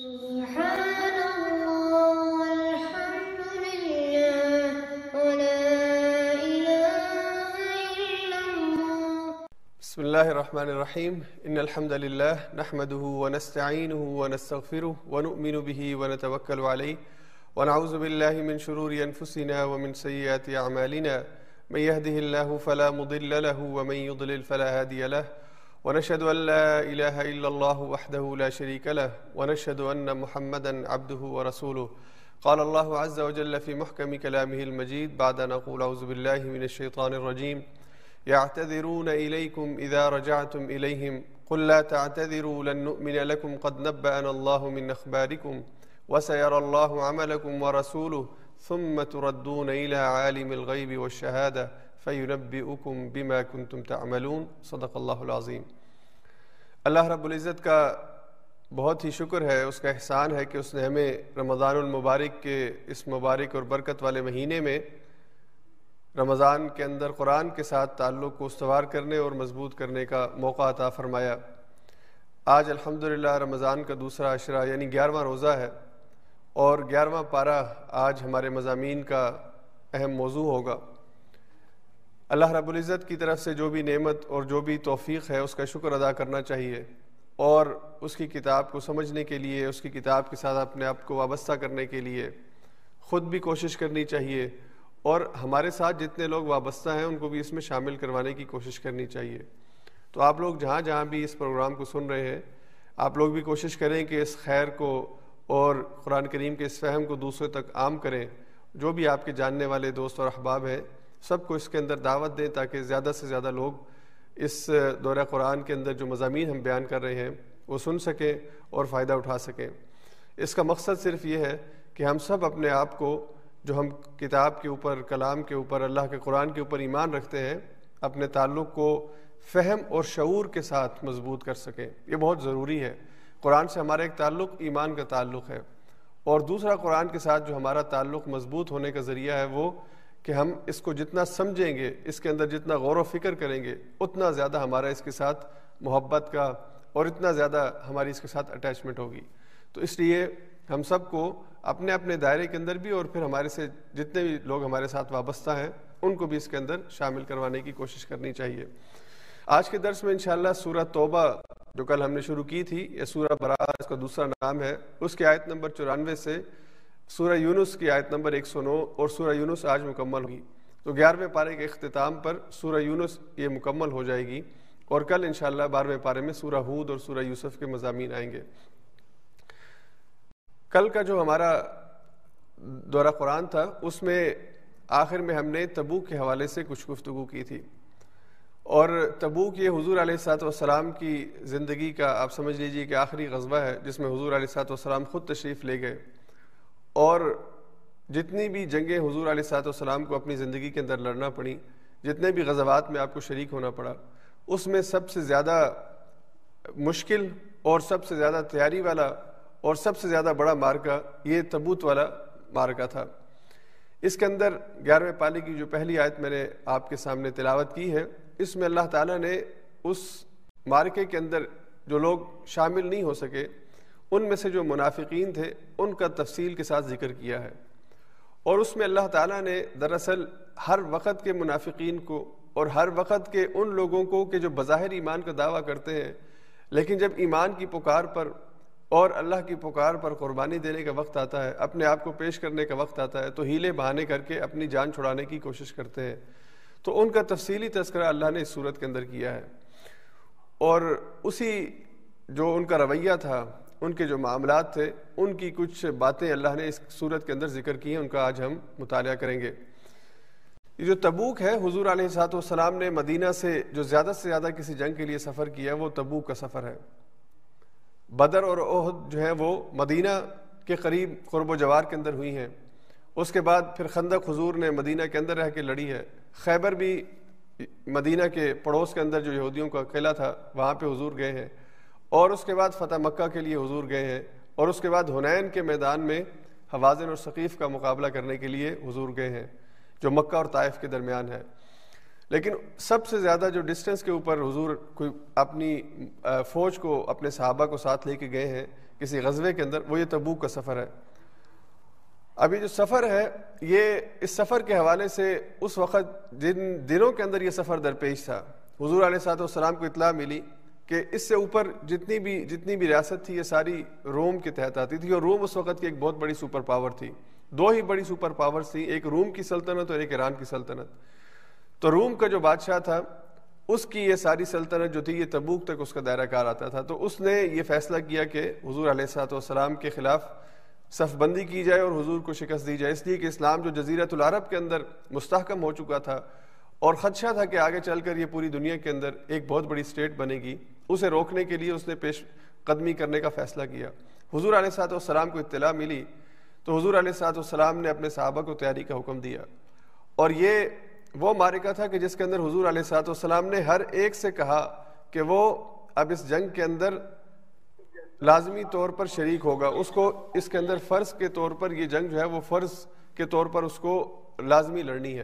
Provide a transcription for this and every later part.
سبحان الله والحمد لله ولا إله إلا الله بسم الله الرحمن الرحيم إن الحمد لله نحمده ونستعينه ونستغفره ونؤمن به ونتوكل عليه ونعوذ بالله من شرور أنفسنا ومن سيئات أعمالنا من يهده الله فلا مضل له ومن يضلل فلا هادي له ونشهد أن لا إله إلا الله وحده لا شريك له ونشهد أن محمدا عبده ورسوله قال الله عز وجل في محكم كلامه المجيد بعد أن أقول أعوذ بالله من الشيطان الرجيم يعتذرون إليكم إذا رجعتم إليهم قل لا تعتذروا لن نؤمن لكم قد نبأنا الله من أخباركم وسيرى الله عملكم ورسوله ثم تردون إلى عالم الغيب والشهادة फ़ैनबीकुम बिमा कुन तुम तमलून सदक़ल्लाज़ीम अल्लाह रब्ज़त का बहुत ही शुक्र है उसका एहसान है कि उसने हमें रमज़ानमबारक के इस मुबारक और बरकत वाले महीने में रमज़ान के अंदर कुरान के साथ ताल्लुक़ को उसवार करने और मजबूत करने का मौका अता फ़रमाया आज अल्हम्दुलिल्लाह रमज़ान का दूसरा अशरा यानी ग्यारहवा रोज़ा है और ग्यारहवा पारा आज हमारे मजामी का अहम मौजू होगा अल्लाह रब्ज़त की तरफ से जो भी नेमत और जो भी तोफ़ी है उसका शुक्र अदा करना चाहिए और उसकी किताब को समझने के लिए उसकी किताब के साथ अपने आप को वाबस्ता करने के लिए ख़ुद भी कोशिश करनी चाहिए और हमारे साथ जितने लोग वाबस्ता हैं उनको भी इसमें शामिल करवाने की कोशिश करनी चाहिए तो आप लोग जहाँ जहाँ भी इस प्रोग्राम को सुन रहे हैं आप लोग भी कोशिश करें कि इस खैर को और क़ुरान करीम के इस फहम को दूसरों तक आम करें जो भी आपके जानने वाले दोस्त और अहबाब हैं सबको इसके अंदर दावत दें ताकि ज़्यादा से ज़्यादा लोग इस दौरा कुरान के अंदर जो मजामी हम बयान कर रहे हैं वो सुन सकें और फ़ायदा उठा सकें इसका मकसद सिर्फ ये है कि हम सब अपने आप को जो हम किताब के ऊपर कलाम के ऊपर अल्लाह के कुरान के ऊपर ईमान रखते हैं अपने ताल्लुक़ को फहम और शूर के साथ मजबूत कर सकें ये बहुत ज़रूरी है कुरान से हमारा एक ताल्लुक ईमान का ताल्लुक है और दूसरा कुरान के साथ जो हमारा ताल्लुक मजबूत होने का ज़रिया है वो कि हम इसको जितना समझेंगे इसके अंदर जितना गौर व फिक्र करेंगे उतना ज़्यादा हमारा इसके साथ मोहब्बत का और इतना ज़्यादा हमारी इसके साथ अटैचमेंट होगी तो इसलिए हम सबको अपने अपने दायरे के अंदर भी और फिर हमारे से जितने भी लोग हमारे साथ वाबस्ता हैं उनको भी इसके अंदर शामिल करवाने की कोशिश करनी चाहिए आज के दर्स में इंशाल्लाह सूरह तोबा जो कल हमने शुरू की थी यह सूरह बरा का दूसरा नाम है उसके आयत नंबर चौरानवे से सूर्य यूनुस की आयत नंबर 109 और सूर्य यूनुस आज मुकम्मल होगी तो ग्यारहवें पारे के अख्ताम पर सूर्य यूनुस ये मुकम्मल हो जाएगी और कल इन बारहवें पारे में सूर्य हूद और सूर्य यूसुफ के मजामी आएंगे कल का जो हमारा दौरा कुरान था उसमें आखिर में हमने तबूक के हवाले से कुछ गुफ्तु की थी और तबूक ये हजूर सात आसलाम की ज़िंदगी का आप समझ लीजिए कि आखिरी कस्बा है जिसमें हजूर सात आसलाम ख़ुद तशरीफ़ ले गए और जितनी भी जंगें हजूर वाम को अपनी ज़िंदगी के अंदर लड़ना पड़ी जितने भी गजबात में आपको शरीक होना पड़ा उसमें सबसे ज़्यादा मुश्किल और सबसे ज़्यादा तैयारी वाला और सबसे ज़्यादा बड़ा मार्का ये तबूत वाला मार्का था इसके अंदर ग्यारहवें पाले की जो पहली आयत मैंने आपके सामने तिलावत की है इसमें अल्लाह ताला ने उस मार्के के अंदर जो लोग शामिल नहीं हो सके उनमें से जो मुनाफिकीन थे उनका तफसील के साथ जिक्र किया है और उसमें अल्लाह ताला ने दरअसल हर वक्त के मुनाफिकीन को और हर वक्त के उन लोगों को कि जो बज़ाहिर ईमान का दावा करते हैं लेकिन जब ईमान की पुकार पर और अल्लाह की पुकार पर कुर्बानी देने का वक्त आता है अपने आप को पेश करने का वक्त आता है तो हीले बहाने करके अपनी जान छुड़ाने की कोशिश करते हैं तो उनका तफसीली तस्करा अल्लाह ने इस सूरत के अंदर किया है और उसी जो उनका रवैया था उनके जो मामला थे उनकी कुछ बातें अल्लाह ने इस सूरत के अंदर जिक्र की हैं उनका आज हम मुताल करेंगे ये जो तबूक है हजूर आसातम ने मदीना से जो ज़्यादा से ज़्यादा किसी जंग के लिए सफ़र किया वो तबूक का सफ़र है बदर और ओहद जो है वो मदीना के करीब क़ुरब जवार के अंदर हुई हैं उसके बाद फिर खंदक हजूर ने मदीना के अंदर रह के लड़ी है खैबर भी मदीना के पड़ोस के अंदर जो यहूदियों का किला था वहाँ पे हुजूर गए हैं और उसके बाद फतेह मक्का के लिए हजूर गए हैं और उसके बाद हुनैन के मैदान में हवाजन और शकीफ़ का मुकाबला करने के लिए हजूर गए हैं जो मक्का और ताइफ के दरमियान है लेकिन सबसे ज़्यादा जो डिस्टेंस के ऊपर हजूर कोई अपनी फ़ौज को अपने सहाबा को साथ लेके गए हैं किसी गजबे के अंदर वो ये तबूक का सफ़र है अभी जो सफ़र है ये इस सफ़र के हवाले से उस वक़्त जिन दिनों के अंदर ये सफ़र दरपेश था हजूर आल सात को इतला मिली कि इससे ऊपर जितनी भी जितनी भी रियासत थी ये सारी रोम के तहत आती थी और रोम उस वक्त की एक बहुत बड़ी सुपर पावर थी दो ही बड़ी सुपर पावर्स थी एक रोम की सल्तनत और एक ईरान की सल्तनत तो रोम का जो बादशाह था उसकी ये सारी सल्तनत जो थी ये तबूक तक उसका दायरा कार आता था तो उसने ये फैसला किया कि हजूर असलाम के ख़िलाफ़ सफ़बंदी की जाए और हजूर को शिकस्त दी जाए इसलिए कि इस्लाम जो जजीरतलारब के अंदर मुस्तकम हो चुका था और ख़दशा था कि आगे चल कर ये पूरी दुनिया के अंदर एक बहुत बड़ी स्टेट बनेगी उसे रोकने के लिए उसने पेश कदमी करने का फैसला किया हजूर आसलाम को इतला मिली तो हजूर आसलाम ने अपने साहबा को तैयारी का हुक्म दिया और ये वो मारिका था कि जिसके अंदर हजूर आसलाम ने हर एक से कहा कि वो अब इस जंग के अंदर लाजमी तौर पर शरीक होगा उसको इसके अंदर फ़र्ज के तौर पर ये जंग जो है वो फ़र्ज के तौर पर उसको लाजमी लड़नी है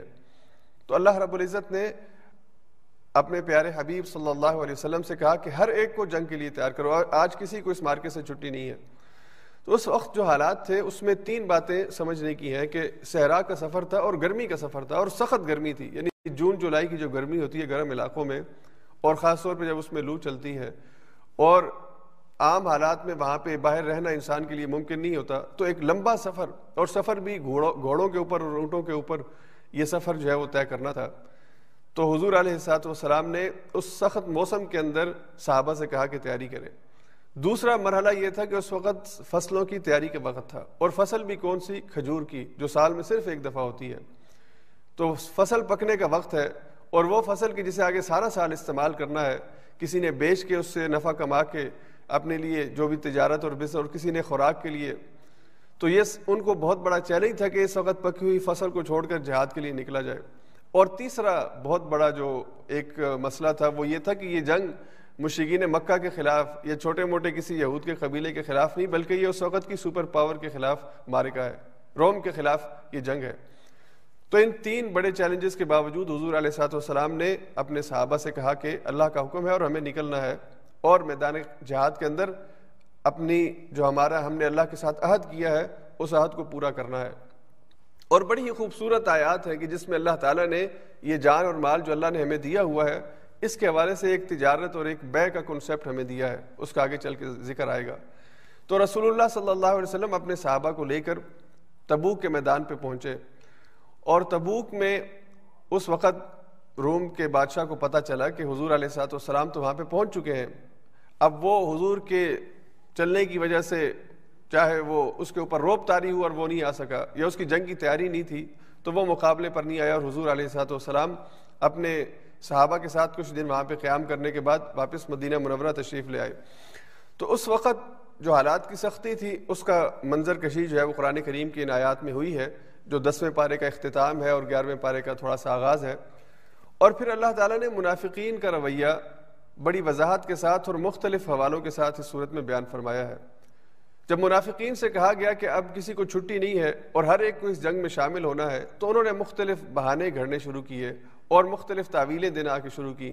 तो अल्लाह रब्ज़त ने अपने प्यारे हबीब सल्लल्लाहु अलैहि वसल्लम से कहा कि हर एक को जंग के लिए तैयार करो आज किसी को इस मार्के से छुट्टी नहीं है तो उस वक्त जो हालात थे उसमें तीन बातें समझने की हैं कि सहरा का सफ़र था और गर्मी का सफ़र था और सख्त गर्मी थी यानी जून जुलाई की जो गर्मी होती है गर्म इलाकों में और ख़ासतौर पर जब उसमें लू चलती है और आम हालात में वहाँ पर बाहर रहना इंसान के लिए मुमकिन नहीं होता तो एक लंबा सफ़र और सफ़र भी घोड़ों घोड़ों के ऊपर और ऊँटों के ऊपर ये सफ़र जो है वो तय करना था तो हजूर आलत ने उस सख्त मौसम के अंदर साहबा से कहा कि तैयारी करें दूसरा मरहला ये था कि उस वक़्त फसलों की तैयारी का वक्त था और फसल भी कौन सी खजूर की जो साल में सिर्फ एक दफ़ा होती है तो फसल पकने का वक्त है और वह फसल की जिसे आगे सारा साल इस्तेमाल करना है किसी ने बेच के उससे नफ़ा कमा के अपने लिए जो भी तजारत और बिस और किसी ने खुराक के लिए तो ये उनको बहुत बड़ा चैलेंज था कि इस वक्त पकी हुई फसल को छोड़कर जहाद के लिए निकला जाए और तीसरा बहुत बड़ा जो एक मसला था वो ये था कि ये जंग मुशीन मक्का के ख़िलाफ़ या छोटे मोटे किसी यहूद के कबीले के ख़िलाफ़ नहीं बल्कि ये उस वक़्त की सुपर पावर के ख़िलाफ़ मारिका है रोम के ख़िलाफ़ ये जंग है तो इन तीन बड़े चैलेंजेस के बावजूद हजूर सलाम ने अपने सहाबा से कहा कि अल्लाह का हुक्म है और हमें निकलना है और मैदान जहाद के अंदर अपनी जो हमारा हमने अल्लाह के साथ अहद किया है उस अहद को पूरा करना है और बड़ी ही खूबसूरत आयात है कि जिसमें अल्लाह ताला ने ये जान और माल जो अल्लाह ने हमें दिया हुआ है इसके हवाले से एक तजारत और एक बै का कॉन्सेप्ट हमें दिया है उसका आगे चल के जिक्र आएगा तो रसूलुल्लाह सल्लल्लाहु अलैहि वसल्लम अपने साहबा को लेकर तबूक के मैदान पर पहुँचे और तबूक में उस वक़्त रोम के बादशाह को पता चला कि हजूर वाम तो वहाँ पर पहुँच चुके हैं अब वो हजूर के चलने की वजह से चाहे वो उसके ऊपर रोप तारी हुआ और वो नहीं आ सका या उसकी जंग की तैयारी नहीं थी तो वो मुकाबले पर नहीं आया और हजूर सलाम अपने सहाबा के साथ कुछ दिन वहाँ पर क़्याम करने के बाद वापस मदीना मुनवरा तशरीफ़ ले आए तो उस वक़्त जो हालात की सख्ती थी उसका मंजर कशी जो है वो कुरान करीम की इनायात में हुई है जो दसवें पारे का अख्ताम है और ग्यारहवें पारे का थोड़ा सा आगाज़ है और फिर अल्लाह ताला ने मुनाफिकीन का रवैया बड़ी वजाहत के साथ और मुख्तलिफ़ हवालों के साथ इस सूरत में बयान फरमाया है जब मुनाफिकीन से कहा गया कि अब किसी को छुट्टी नहीं है और हर एक को इस जंग में शामिल होना है तो उन्होंने मुख्तलिफ बहाने घड़ने शुरू किए और मुख्तलिफ तावीलें देना आके शुरू की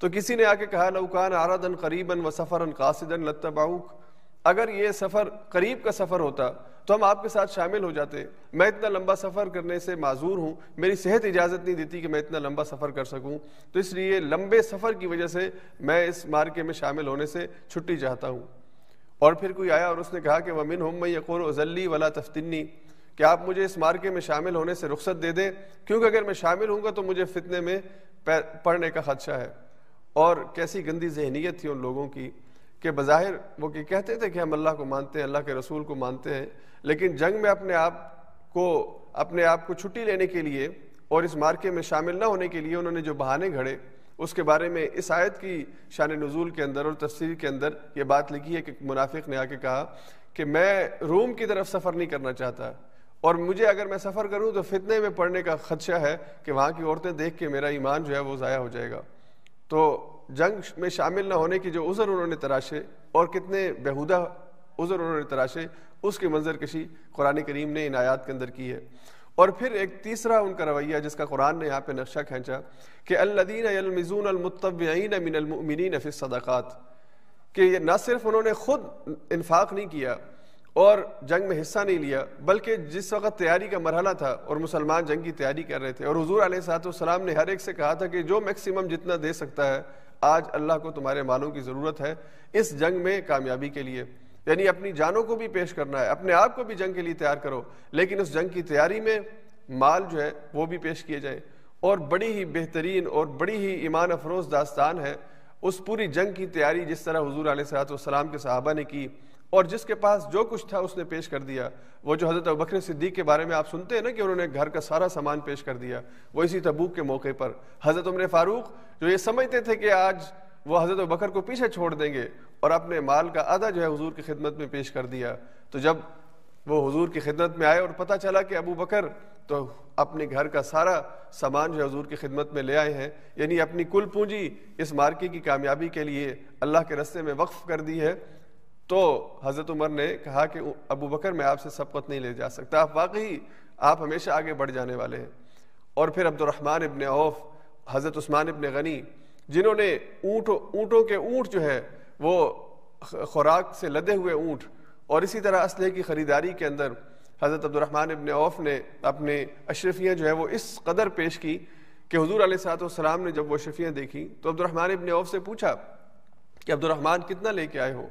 तो किसी ने आके कहा लवकान आरादन करीबन व सफ़रन कासिदन लत्तबाउक अगर ये सफ़र करीब का सफ़र होता तो हम आपके साथ शामिल हो जाते मैं इतना लंबा सफ़र करने से माजूर हूँ मेरी सेहत इजाज़त नहीं देती कि मैं इतना लंबा सफ़र कर सकूँ तो इसलिए लंबे सफ़र की वजह से मैं इस मार्के में शामिल होने से छुट्टी चाहता हूँ और फिर कोई आया और उसने कहा कि वमिन हम मैं यकोर उजल्ली वला तफ्तिनी कि आप मुझे इस मार्के में शामिल होने से रुख्सत दे दें क्योंकि अगर मैं शामिल हूँगा तो मुझे फितने में पड़ने का खदशा है और कैसी गंदी जहनीत थी उन लोगों की कि बाहिर वो कि कहते थे कि हम अल्लाह को मानते हैं अल्लाह के रसूल को मानते हैं लेकिन जंग में अपने आप को अपने आप को छुट्टी लेने के लिए और इस मार्के में शामिल ना होने के लिए उन्होंने जो बहाने घड़े उसके बारे में इस आयत की शान नज़ुल के अंदर और तफसीर के अंदर ये बात लिखी है कि मुनाफिक ने आके कहा कि मैं रोम की तरफ सफ़र नहीं करना चाहता और मुझे अगर मैं सफ़र करूँ तो फितने में पड़ने का खदशा है कि वहाँ की औरतें देख के मेरा ईमान जो है वो ज़ाया हो जाएगा तो जंग में शामिल ना होने की जो उज़र उन्होंने तराशे और कितने बेहुदा उज़र उन्होंने तराशे उसकी मंजरकशी कुरान करीम ने इन आयात के अंदर की है और फिर एक तीसरा उनका रवैया जिसका कुरान ने यहाँ पे नक्शा खींचा कि अल्लादीन अलमतवीन मिनमिन मिनमिन सदक़ात कि ये ना सिर्फ उन्होंने ख़ुद इन्फाक नहीं किया और जंग में हिस्सा नहीं लिया बल्कि जिस वक्त तैयारी का मरहला था और मुसलमान जंग की तैयारी कर रहे थे और हजूर वाम ने हर एक से कहा था कि जो मैक्सिमम जितना दे सकता है आज अल्लाह को तुम्हारे मालों की ज़रूरत है इस जंग में कामयाबी के लिए यानी अपनी जानों को भी पेश करना है अपने आप को भी जंग के लिए तैयार करो लेकिन उस जंग की तैयारी में माल जो है वो भी पेश किए जाए और बड़ी ही बेहतरीन और बड़ी ही ईमान अफरोज दास्तान है उस पूरी जंग की तैयारी जिस तरह हजूर सलाम के सहाबा ने की और जिसके पास जो कुछ था उसने पेश कर दिया वो जो हज़रत बकर सिद्दीक के बारे में आप सुनते हैं ना कि उन्होंने घर का सारा सामान पेश कर दिया वो इसी तबूक के मौके पर हज़रत उम्र फ़ारूक जो ये समझते थे कि आज वो हज़रत बकर को पीछे छोड़ देंगे और अपने माल का आधा जो है हुजूर की खिदमत में पेश कर दिया तो जब वो हुजूर की खिदमत में आए और पता चला कि अबू बकर तो अपने घर का सारा सामान जो हजूर की खिदमत में ले आए हैं यानी अपनी कुल पूंजी इस मार्के की कामयाबी के लिए अल्लाह के रस्ते में वक्फ कर दी है तो हज़रत उमर ने कहा कि अबू बकर मैं आपसे सबकत नहीं ले जा सकता आप वाकई आप हमेशा आगे बढ़ जाने वाले हैं और फिर अब्दुलरहमान इबन औफ हज़रत उस्मान इबन गनी जिन्होंने ऊँट ऊँटों के ऊँट जो है वो खुराक से लदे हुए ऊँट और इसी तरह असलह की ख़रीदारी के अंदर हज़रत अब्दुलरहमान इबन औफ ने अपने अशरफियाँ जो है वो इस कदर पेश की कि हजूर सलाम ने जब वो अशरफियाँ देखी तो अब्दुलरहमान इबन औफ से पूछा कि अब्दुलरहमान कितना लेके आए हो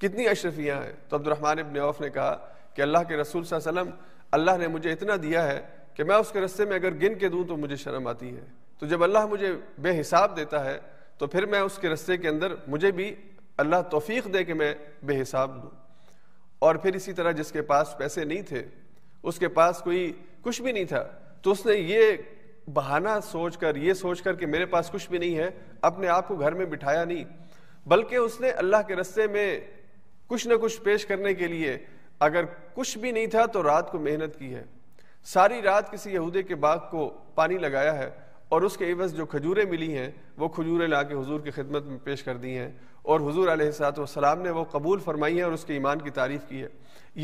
कितनी अशरफियाँ हैं तो अब्दुलरहमान इबन औफ ने कहा कि अल्लाह के रसूल वसम अल्लाह ने मुझे इतना दिया है कि मैं उसके रस्ते में अगर गिन के दूँ तो मुझे शर्म आती है तो जब अल्लाह मुझे बेहिसाब देता है तो फिर मैं उसके रस्ते के अंदर मुझे भी अल्लाह तोफ़ी दे कि मैं बेहिसाब दूँ और फिर इसी तरह जिसके पास पैसे नहीं थे उसके पास कोई कुछ भी नहीं था तो उसने ये बहाना सोच कर ये सोच कर कि मेरे पास कुछ भी नहीं है अपने आप को घर में बिठाया नहीं बल्कि उसने अल्लाह के रस्ते में कुछ ना कुछ पेश करने के लिए अगर कुछ भी नहीं था तो रात को मेहनत की है सारी रात किसी यहूदे के बाग को पानी लगाया है और उसके एवज जो खजूरें मिली हैं वो खजूरें ला के हजूर की खिदमत में पेश कर दी हैं और हजूर आसलाम ने वो कबूल फरमाई है और उसके ईमान की तारीफ़ की है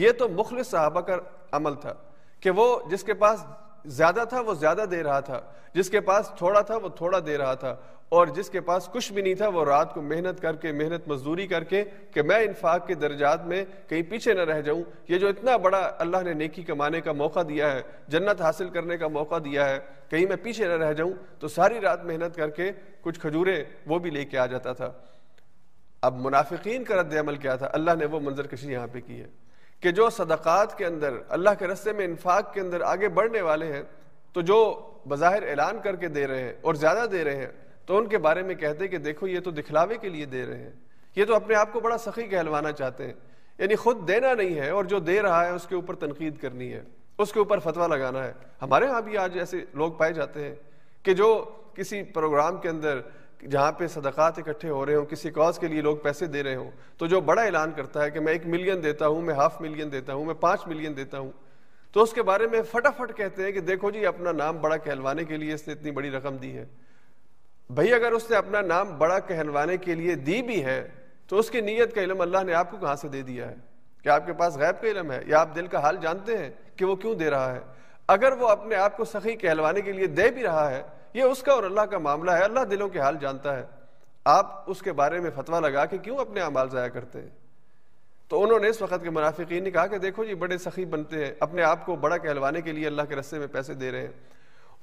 ये तो मुखल सहाबा का अमल था कि वो जिसके पास ज़्यादा था वो ज़्यादा दे रहा था जिसके पास थोड़ा था वो थोड़ा दे रहा था और जिसके पास कुछ भी नहीं था वो रात को मेहनत करके मेहनत मजदूरी करके कि मैं इनफाक के दर्जात में कहीं पीछे ना रह जाऊं ये जो इतना बड़ा अल्लाह ने नेकी कमाने का मौका दिया है जन्नत हासिल करने का मौका दिया है कहीं मैं पीछे न रह जाऊं तो सारी रात मेहनत करके कुछ खजूरें वो भी लेके आ जाता था अब मुनाफिकीन का रद्द अमल क्या था अल्लाह ने वो मंजर कशी यहाँ पे की है कि जो सदक़ात के अंदर अल्लाह के रस्ते में इन्फाक के अंदर आगे बढ़ने वाले हैं तो जो बाहिर ऐलान करके दे रहे हैं और ज़्यादा दे रहे हैं तो उनके बारे में कहते हैं कि देखो ये तो दिखलावे के लिए दे रहे हैं ये तो अपने आप को बड़ा सखी कहलवाना चाहते हैं यानी खुद देना नहीं है और जो दे रहा है उसके ऊपर तनकीद करनी है उसके ऊपर फतवा लगाना है हमारे यहाँ भी आज ऐसे लोग पाए जाते हैं कि जो किसी प्रोग्राम के अंदर जहाँ पे सदक़ात इकट्ठे हो रहे हों किसी कॉज के लिए लोग पैसे दे रहे हों तो जो बड़ा ऐलान करता है कि मैं एक मिलियन देता हूँ मैं हाफ मिलियन देता हूँ मैं पाँच मिलियन देता हूँ तो उसके बारे में फटाफट कहते हैं कि देखो जी अपना नाम बड़ा कहलवाने के लिए इसने इतनी बड़ी रकम दी है भाई अगर उसने अपना नाम बड़ा कहलवाने के लिए दी भी है तो उसकी नीयत का इलम अल्लाह ने आपको कहाँ से दे दिया है कि आपके पास गैब का इलम है या आप दिल का हाल जानते हैं कि वो क्यों दे रहा है अगर वो अपने आप को सखी कहलवाने के लिए दे भी रहा है ये उसका और अल्लाह का मामला है अल्लाह दिलों के हाल जानता है आप उसके बारे में फतवा लगा के क्यों अपने अमाल ज़ाया करते हैं तो उन्होंने इस वक्त के मुनाफिकी ने कहा कि देखो जी बड़े सखी बनते हैं अपने आप को बड़ा कहलवाने के लिए अल्लाह के रस्ते में पैसे दे रहे हैं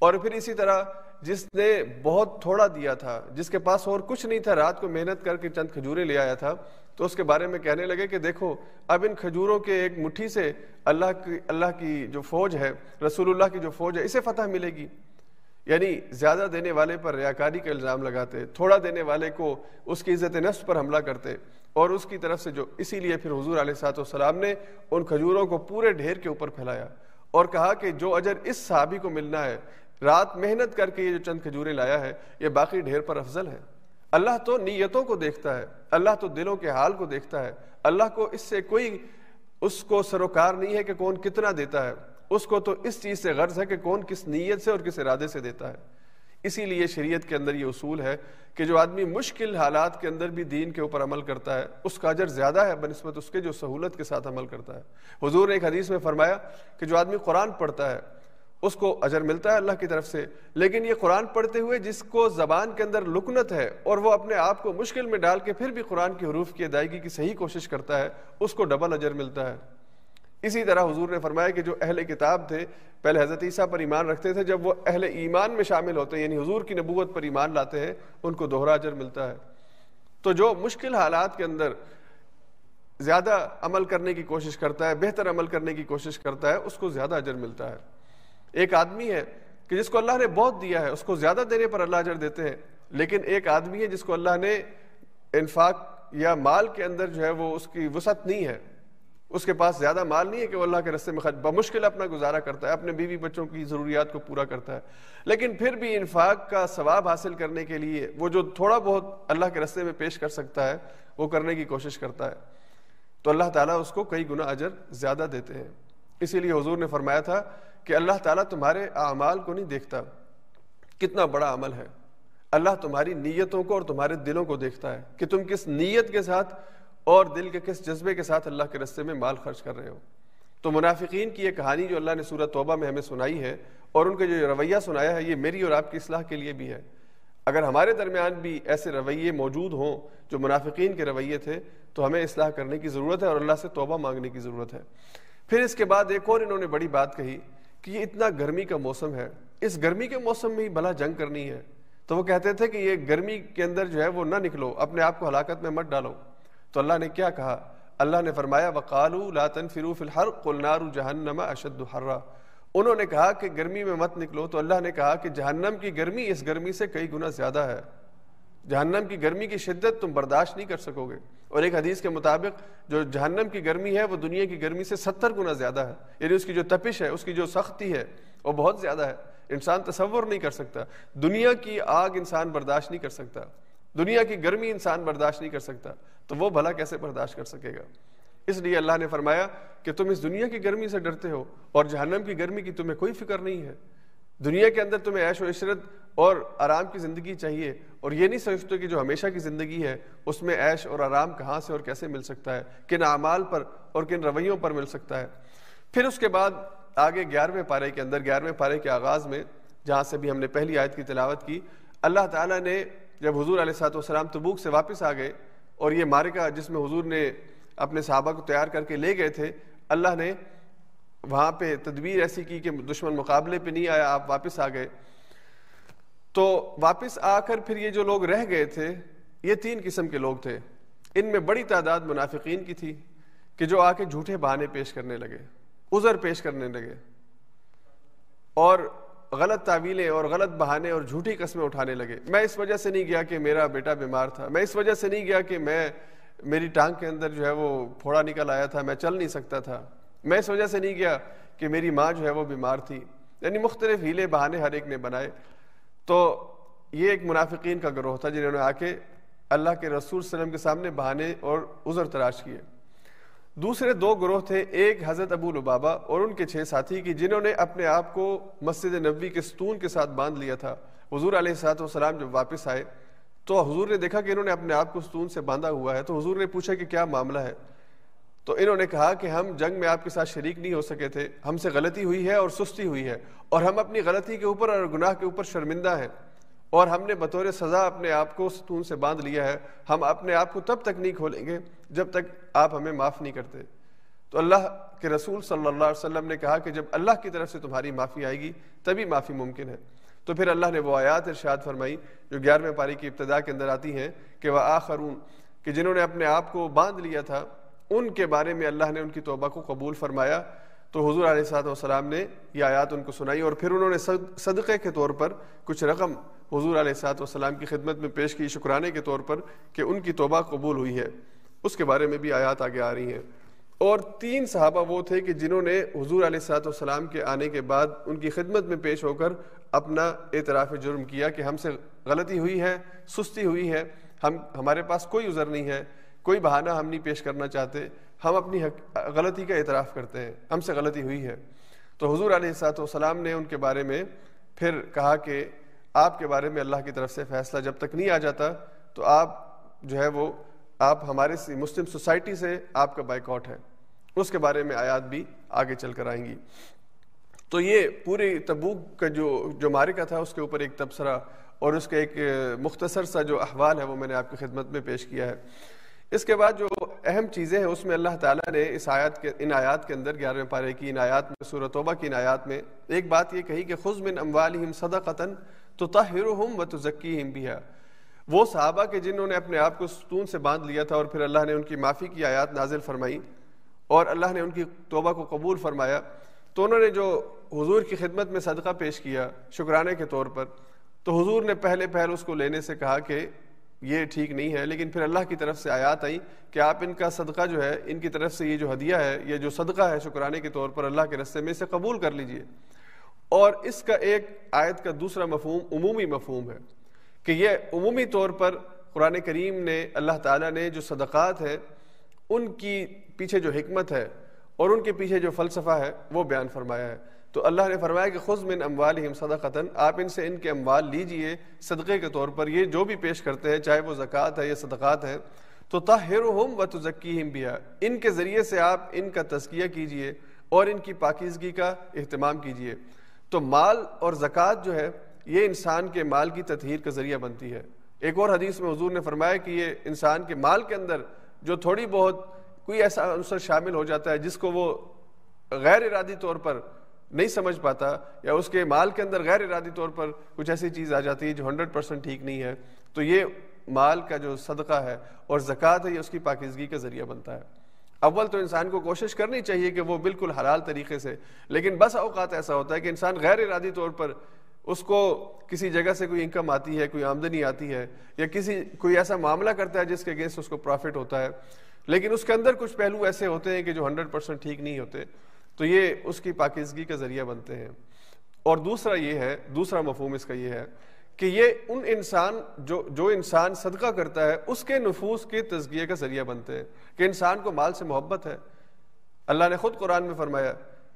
और फिर इसी तरह जिसने बहुत थोड़ा दिया था जिसके पास और कुछ नहीं था रात को मेहनत करके चंद खजूरें ले आया था तो उसके बारे में कहने लगे कि देखो अब इन खजूरों के एक मुट्ठी से अल्लाह की अल्लाह की जो फौज है रसूलुल्लाह की जो फौज है इसे फतह मिलेगी यानी ज़्यादा देने वाले पर रियाकारी का इल्ज़ाम लगाते थोड़ा देने वाले को उसकी इज़्ज़त नफ्स पर हमला करते और उसकी तरफ से जो इसीलिए फिर हजूर सलाम ने उन खजूरों को पूरे ढेर के ऊपर फैलाया और कहा कि जो अजर इस सहाबी को मिलना है रात मेहनत करके ये जो चंद खजूरें लाया है ये बाकी ढेर पर अफजल है अल्लाह तो नीयतों को देखता है अल्लाह तो दिलों के हाल को देखता है अल्लाह को इससे कोई उसको सरोकार नहीं है कि कौन कितना देता है उसको तो इस चीज़ से गर्ज है कि कौन किस नीयत से और किस इरादे से देता है इसीलिए शरीयत के अंदर ये उसूल है कि जो आदमी मुश्किल हालात के अंदर भी दीन के ऊपर अमल करता है उसका अजर ज़्यादा है बनस्बत उसके जो सहूलत के साथ अमल करता है हजूर ने एक हदीस में फरमाया कि जो आदमी कुरान पढ़ता है उसको अजर मिलता है अल्लाह की तरफ से लेकिन ये कुरान पढ़ते हुए जिसको ज़बान के अंदर लुकनत है और वो अपने आप को मुश्किल में डाल के फिर भी कुरान के हरूफ की अदायगी की सही कोशिश करता है उसको डबल अजर मिलता है इसी तरह हुजूर ने फरमाया कि जो अहले किताब थे पहले हज़रत ईसा पर ईमान रखते थे जब वो अहले ईमान में शामिल होते हैं यानी हुजूर की नबूवत पर ईमान लाते हैं उनको दोहरा अजर मिलता है तो जो मुश्किल हालात के अंदर ज़्यादा अमल करने की कोशिश करता है बेहतर अमल करने की कोशिश करता है उसको ज़्यादा अजर मिलता है एक आदमी है कि जिसको अल्लाह ने बहुत दिया है उसको ज़्यादा देने पर अल्लाह अजर देते हैं लेकिन एक आदमी है जिसको अल्लाह ने इन्फाक या माल के अंदर जो है वो उसकी वसत नहीं है उसके पास ज़्यादा माल नहीं है कि वो अल्लाह के रस्ते में खर्च बमुश्किल अपना गुजारा करता है अपने बीवी बच्चों की ज़रूरियात को पूरा करता है लेकिन फिर भी इन्फाक का सवाब हासिल करने के लिए वो जो थोड़ा बहुत अल्लाह के रस्ते में पेश कर सकता है वो करने की कोशिश करता है तो अल्लाह ताला उसको कई गुना अजर ज़्यादा देते हैं इसीलिए हजूर ने फरमाया था कि अल्लाह ताला तुम्हारे अमाल को नहीं देखता कितना बड़ा अमल है अल्लाह तुम्हारी नीयतों को और तुम्हारे दिलों को देखता है कि तुम किस नीयत के साथ और दिल के किस जज्बे के साथ अल्लाह के रस्ते में माल खर्च कर रहे हो तो मुनाफिकीन की यह कहानी जो अल्लाह ने सूरत तोबा में हमें सुनाई है और उनका जो रवैया सुनाया है ये मेरी और आपकी असलाह के लिए भी है अगर हमारे दरमियान भी ऐसे रवैये मौजूद हों जो मुनाफिकीन के रवैये थे तो हमें असलाह करने की ज़रूरत है और अल्लाह से तोबा मांगने की ज़रूरत है फिर इसके बाद एक और इन्होंने बड़ी बात कही कि ये इतना गर्मी का मौसम है इस गर्मी के मौसम में ही भला जंग करनी है तो वो कहते थे कि ये गर्मी के अंदर जो है वो ना निकलो अपने आप को हलाकत में मत डालो तो अल्लाह ने क्या कहा अल्लाह ने फरमाया वकालू लातन फिरूफिल हर कुलनारू जहन्नम अशद हर्रा उन्होंने कहा कि गर्मी में मत निकलो तो अल्लाह ने कहा कि जहन्नम की गर्मी इस गर्मी से कई गुना ज़्यादा है जहन्नम की गर्मी की शिद्दत तुम बर्दाश्त नहीं कर सकोगे और एक हदीस के मुताबिक जो जहन्नम की गर्मी है वो दुनिया की गर्मी से सत्तर गुना ज़्यादा है यानी उसकी जो तपिश है उसकी जो सख्ती है वो बहुत ज़्यादा है इंसान तस्वर नहीं कर सकता दुनिया की आग इंसान बर्दाश्त नहीं कर सकता दुनिया की गर्मी इंसान बर्दाश्त नहीं कर सकता तो वो भला कैसे बर्दाश्त कर सकेगा इसलिए अल्लाह ने फरमाया कि तुम इस दुनिया की गर्मी से डरते हो और जहन्नम की गर्मी की तुम्हें कोई फिक्र नहीं है दुनिया के अंदर तुम्हें ऐश वशरत और आराम की ज़िंदगी चाहिए और ये नहीं समझते कि जो हमेशा की ज़िंदगी है उसमें ऐश और आराम कहाँ से और कैसे मिल सकता है किन अमाल पर और किन रवैयों पर मिल सकता है फिर उसके बाद आगे ग्यारहवें पारे के अंदर ग्यारहवें पारे के आगाज़ में जहाँ से भी हमने पहली आयत की तिलावत की अल्लाह ताला ने जब हजूर आसमाम तबूक से वापस आ गए और ये मारिका जिसमें हुजूर ने अपने साहबा को तैयार करके ले गए थे अल्लाह ने वहाँ पे तदबीर ऐसी की कि दुश्मन मुकाबले पे नहीं आया आप वापस आ गए तो वापस आकर फिर ये जो लोग रह गए थे ये तीन किस्म के लोग थे इनमें बड़ी तादाद मुनाफिकीन की थी कि जो आके झूठे बहाने पेश करने लगे उज़र पेश करने लगे और गलत तावीलें और गलत बहाने और झूठी कस्में उठाने लगे मैं इस वजह से नहीं गया कि मेरा बेटा बीमार था मैं इस वजह से नहीं गया कि मैं मेरी टांग के अंदर जो है वो फोड़ा निकल आया था मैं चल नहीं सकता था मैं इस वजह से नहीं गया कि मेरी माँ जो है वो बीमार थी यानी मुख्तलिफ हीले बहाने हर एक ने बनाए तो ये एक मुनाफिकीन का ग्रोह था जिन्होंने आके अल्लाह के रसूल वसम के सामने बहाने और उज़र तराश किए दूसरे दो ग्रोह थे एक हज़रत अबू लुबाबा और उनके छः साथी की जिन्होंने अपने आप को मस्जिद नबी के स्तून के साथ बांध लिया था हजूर आसातम जब वापस आए तो हजूर ने देखा कि इन्होंने अपने आप को स्तून से बांधा हुआ है तो हजूर ने पूछा कि क्या मामला है तो इन्होंने कहा कि हम जंग में आपके साथ शरीक नहीं हो सके थे हमसे गलती हुई है और सुस्ती हुई है और हम अपनी गलती के ऊपर और गुनाह के ऊपर शर्मिंदा हैं और हमने बतौर सज़ा अपने आप को सतून से बांध लिया है हम अपने आप को तब तक नहीं खोलेंगे जब तक आप हमें माफ़ नहीं करते तो अल्लाह के रसूल सल्ला वसम ने कहा कि जब अल्लाह की तरफ से तुम्हारी माफ़ी आएगी तभी माफ़ी मुमकिन है तो फिर अल्लाह ने वो आयात इर्शाद फरमाई जो ग्यारहवें पारी की इब्तदा के अंदर आती हैं कि वह आखरून कि जिन्होंने अपने आप को बांध लिया था उनके बारे में अल्लाह ने उनकी तोबा को कबूल फरमाया तो हजूर आसलाम ने यह आयात उनको सुनाई और फिर उन्होंने सदक़े के तौर पर कुछ रकम हजूर सलाम की खिदमत में पेश की शुक्राने के तौर पर कि उनकी तोबा कबूल हुई है उसके बारे में भी आयात आगे आ रही हैं और तीन साहबा वो थे कि जिन्होंने हजूर सलाम के आने के बाद उनकी खिदमत में पेश होकर अपना एतराफ़ जुर्म किया कि हमसे गलती हुई है सुस्ती हुई है हम हमारे पास कोई उज़र नहीं है कोई बहाना हम नहीं पेश करना चाहते हम अपनी गलती का एतराफ़ करते हैं हमसे गलती हुई है तो हजूर सलाम ने उनके बारे में फिर कहा कि आपके बारे में अल्लाह की तरफ से फैसला जब तक नहीं आ जाता तो आप जो है वो आप हमारे मुस्लिम सोसाइटी से आपका बाइकआउट है उसके बारे में आयात भी आगे चल कर आएंगी तो ये पूरे तबूक का जो जो मारिका था उसके ऊपर एक तबसरा और उसका एक मुख्तसर सा जो अहवाल है वो मैंने आपकी खिदमत में पेश किया है इसके बाद जो अहम चीज़ें हैं उसमें अल्लाह ताला ने इस आयत के इन आयत के अंदर ग्यारहवें पारे की इन आयत में सूरत की इन आयत में एक बात ये कही कि खुजमिन मिन अम्वाल सदाक़तन तो ताहिर हम व तज़क्की हिम भी है वो साहबा के जिन्होंने अपने आप को सुतून से बांध लिया था और फिर अल्लाह ने उनकी माफ़ी की आयात नाजिल फरमाई और अल्लाह ने उनकी तोबा को कबूल फरमाया तो उन्होंने जो हुजूर की खिदमत में सदका पेश किया शुक्राने के तौर पर तो हुजूर ने पहले पहल उसको लेने से कहा कि ये ठीक नहीं है लेकिन फिर अल्लाह की तरफ से आयात आई कि आप इनका सदका जो है इनकी तरफ से ये जो हदिया है ये जो सदका है शुक्राने के तौर पर अल्लाह के रस्ते में इसे कबूल कर लीजिए और इसका एक आयत का दूसरा मफहम अमूमी मफहम है कि यह अमूमी तौर पर कुरान करीम ने अल्लाह ताला ने जो सदक़ात है उनकी पीछे जो हमत है और उनके पीछे जो फ़लसफ़ा है वो बयान फरमाया है तो अल्लाह ने फरमाया कि खुद मिन अमवाल हम सदाकता आप इनसे इनके अम्वाल लीजिए सदक़े के तौर पर ये जो भी पेश करते हैं चाहे वो ज़क़़त है या सदक़ात है तो ताहिर हम व तज़क्की हम बिया इनके ज़रिए से आप इनका तस्किया कीजिए और इनकी पाकिजगी का अहतमाम कीजिए तो माल और ज़क़़त जो है ये इंसान के माल की तथहर का ज़रिया बनती है एक और हदीस में हजूर ने फरमाया कि ये इंसान के माल के अंदर जो थोड़ी बहुत कोई ऐसा अनसर शामिल हो जाता है जिसको वो गैर इरादी तौर पर नहीं समझ पाता या उसके माल के अंदर गैर इरादी तौर पर कुछ ऐसी चीज़ आ जाती है जो हंड्रेड परसेंट ठीक नहीं है तो ये माल का जो सदका है और ज़क़़त है ये उसकी पाकिजगी का ज़रिया बनता है अव्वल तो इंसान को कोशिश करनी चाहिए कि वो बिल्कुल हलाल तरीके से लेकिन बस अवकात ऐसा होता है कि इंसान गैर इरादी तौर पर उसको किसी जगह से कोई इनकम आती है कोई आमदनी आती है या किसी कोई ऐसा मामला करता है जिसके अगेंस्ट उसको प्रॉफिट होता है लेकिन उसके अंदर कुछ पहलू ऐसे होते हैं कि जो हंड्रेड परसेंट ठीक नहीं होते तो ये उसकी पाकिजगी का ज़रिया बनते हैं और दूसरा ये है दूसरा मफहम इसका यह है कि ये उन इंसान जो जो इंसान सदका करता है उसके नफूस के तजगिए का जरिया बनते हैं कि इंसान को माल से मोहब्बत है अल्लाह ने खुद कुरान में फरमाया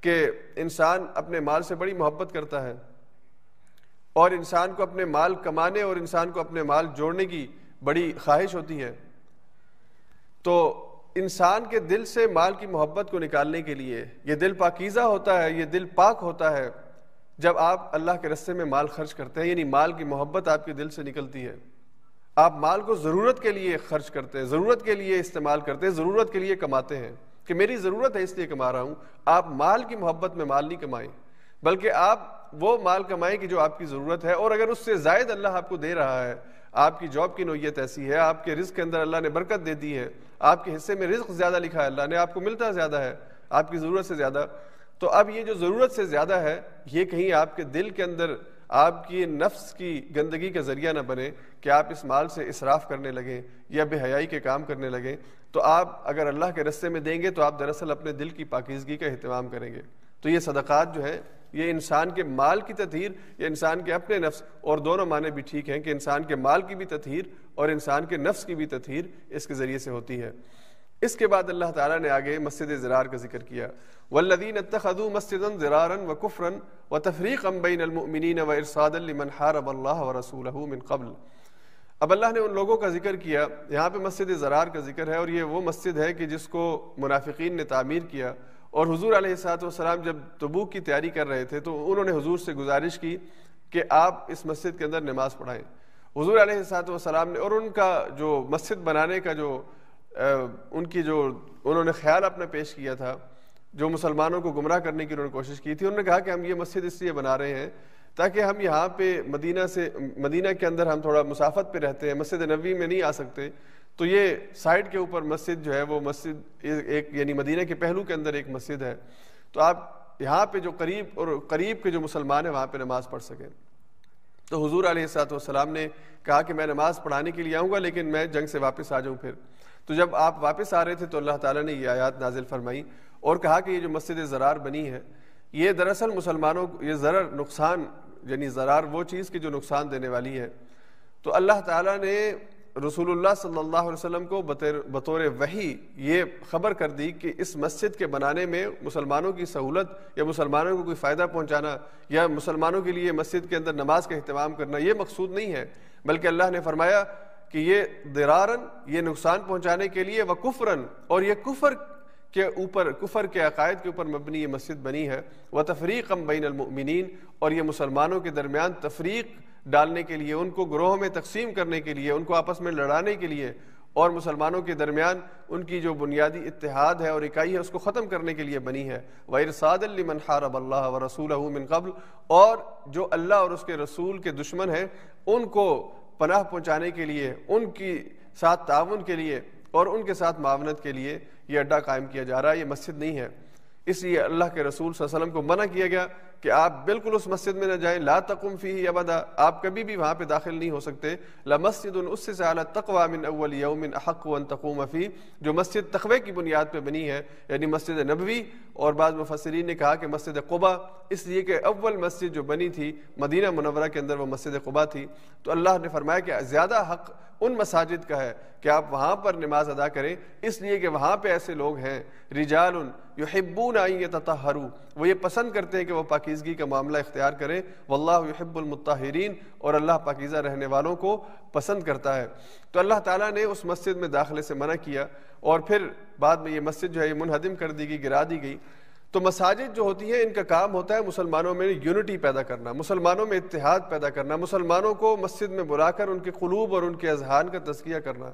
कि इंसान अपने माल से बड़ी मोहब्बत करता है और इंसान को अपने माल कमाने और इंसान को अपने माल जोड़ने की बड़ी ख्वाहिश होती है तो इंसान के दिल से माल की मोहब्बत को निकालने के लिए ये दिल पाकिज़ा होता है ये दिल पाक होता है जब आप अल्लाह के रस्ते में माल खर्च करते हैं यानी माल की मोहब्बत आपके दिल से निकलती है आप माल को ज़रूरत के लिए खर्च करते हैं ज़रूरत के लिए इस्तेमाल करते हैं ज़रूरत के लिए कमाते हैं कि मेरी ज़रूरत है इसलिए कमा रहा हूँ आप माल की मोहब्बत में माल नहीं कमाएं बल्कि आप वो माल कमाएं कि जो आपकी ज़रूरत है और अगर उससे जायद अल्लाह आपको दे रहा है आपकी जॉब की नोयत ऐसी है आपके रिस्क के अंदर अल्लाह ने बरकत दे दी है आपके हिस्से में रिस्क ज़्यादा लिखा है अल्लाह ने आपको मिलता ज़्यादा है आपकी ज़रूरत से ज़्यादा तो अब ये जो ज़रूरत से ज़्यादा है ये कहीं आपके दिल के अंदर आपकी नफ्स की गंदगी का ज़रिया ना बने कि आप इस माल से इसराफ़ करने लगें या बेहयाई के काम करने लगें तो आप अगर अल्लाह के रस्ते में देंगे तो आप दरअसल अपने दिल की पाकिजगी का अहतमाम करेंगे तो ये सदक़ात जो है ये इंसान के माल की तथहर या इंसान के अपने नफ्स और दोनों माने भी ठीक हैं कि इंसान के माल की भी तथहर और इंसान के नफ्स की भी तथहर इसके ज़रिए से होती है इसके बाद अल्लाह ताला ने आगे मस्जिद ज़रार का जिक्र किया वल्लदीन तखदू मस्जिदा ज़रारन व कुफ़रन व तफरीक अम्बिन अलमिन व इरसादमन हारब अल्लाह व रसूल मिन कबल अब अल्लाह ने उन लोगों का जिक्र किया यहाँ पे मस्जिद ज़रार का जिक्र है और ये वो मस्जिद है कि जिसको मुनाफिकीन ने तामीर किया और हजूर आसमाम जब तबूक की तैयारी कर रहे थे तो उन्होंने हजूर से गुजारिश की कि आप इस मस्जिद के अंदर नमाज़ पढ़ाएँ हजूर आसमाम ने और उनका जो मस्जिद बनाने का जो उनकी जो उन्होंने ख्याल अपना पेश किया था जो मुसलमानों को गुमराह करने की उन्होंने कोशिश की थी उन्होंने कहा कि हम ये मस्जिद इसलिए बना रहे हैं ताकि हम यहाँ पे मदीना से मदीना के अंदर हम थोड़ा मुसाफत पे रहते हैं मस्जिद नबी में नहीं आ सकते तो ये साइड के ऊपर मस्जिद जो है वो मस्जिद एक यानी मदीना के पहलू के अंदर एक मस्जिद है तो आप यहाँ पे जो करीब और करीब के जो मुसलमान हैं वहाँ पे नमाज़ पढ़ सकें तो हजूर आसलाम ने कहा कि मैं नमाज़ पढ़ाने के लिए आऊँगा लेकिन मैं जंग से वापस आ जाऊँ फिर तो जब आप वापस आ रहे थे तो अल्लाह ताला ने ये आयत नाजिल फरमाई और कहा कि ये जो मस्जिद ज़रार बनी है ये दरअसल मुसलमानों को ये ज़रा नुकसान यानी ज़रार वो चीज़ की जो नुकसान देने वाली है तो अल्लाह ताला ने रसूलुल्लाह सल्लल्लाहु अलैहि वसल्लम को बतौर वही ये खबर कर दी कि इस मस्जिद के बनाने में मुसलमानों की सहूलत या मुसलमानों को कोई फ़ायदा पहुँचाना या मुसलमानों के लिए मस्जिद के अंदर नमाज का अहतमाम करना ये मकसूद नहीं है बल्कि अल्लाह ने फरमाया कि ये दरारन ये नुकसान पहुंचाने के लिए व कुफरन और ये कुफर के ऊपर कुफर के अकायद के ऊपर मबनी ये मस्जिद बनी है व तफरीकम बैनमिन और ये मुसलमानों के दरमियान तफरीक डालने के लिए उनको ग्रोह में तकसीम करने के लिए उनको आपस में लड़ाने के लिए और मुसलमानों के दरमियान उनकी जो बुनियादी इतिहाद है और इकाई है उसको ख़त्म करने के लिए बनी है वरसादमन हारबल्ला व रसूल मिन कबल और जो अल्लाह और उसके रसूल के दुश्मन हैं उनको पनाह पहुंचाने के लिए उनकी साथ ताउन के लिए और उनके साथ मावनत के लिए ये अड्डा कायम किया जा रहा है ये मस्जिद नहीं है इसलिए अल्लाह के रसूल वसम को मना किया गया कि आप बिल्कुल उस मस्जिद में न जाएं ला तकुम फ़ी अबदा आप कभी भी वहाँ पे दाखिल नहीं हो सकते ला मस्जिद उससे ज़्यादा तकवा मिन अव्वल यौमिन हक़न तकुम फ़ी जो मस्जिद तकवे की बुनियाद पर बनी है यानी मस्जिद नबवी और बाद मुफसरीन ने कहा कि मस्जिद कुबा इसलिए कि अव्वल मस्जिद जो बनी थी मदीना मनवरा के अंदर वो मस्जिद कुबा थी तो अल्लाह ने फरमाया कि ज़्यादा हक़ उन मसाजिद का है कि आप वहाँ पर नमाज अदा करें इसलिए कि वहाँ पर ऐसे लोग हैं रिजाल युहब्बून आई हरू वो ये पसंद करते हैं कि वह पाकिजगी का मामला इख्तियार करें वल्लाबुलमतरीन और अल्लाह पाकिज़ा रहने वालों को पसंद करता है तो अल्लाह ताला ने उस मस्जिद में दाखिले से मना किया और फिर बाद में ये मस्जिद जो है ये मुनहदम कर दी गई गिरा दी गई तो मसाजिद जो होती हैं इनका काम होता है मुसलमानों में यूनिटी पैदा करना मुसलमानों में इतिहाद पैदा करना मुसलमानों को मस्जिद में बुलाकर उनके क़लूब और उनके अजहान का तस्किया करना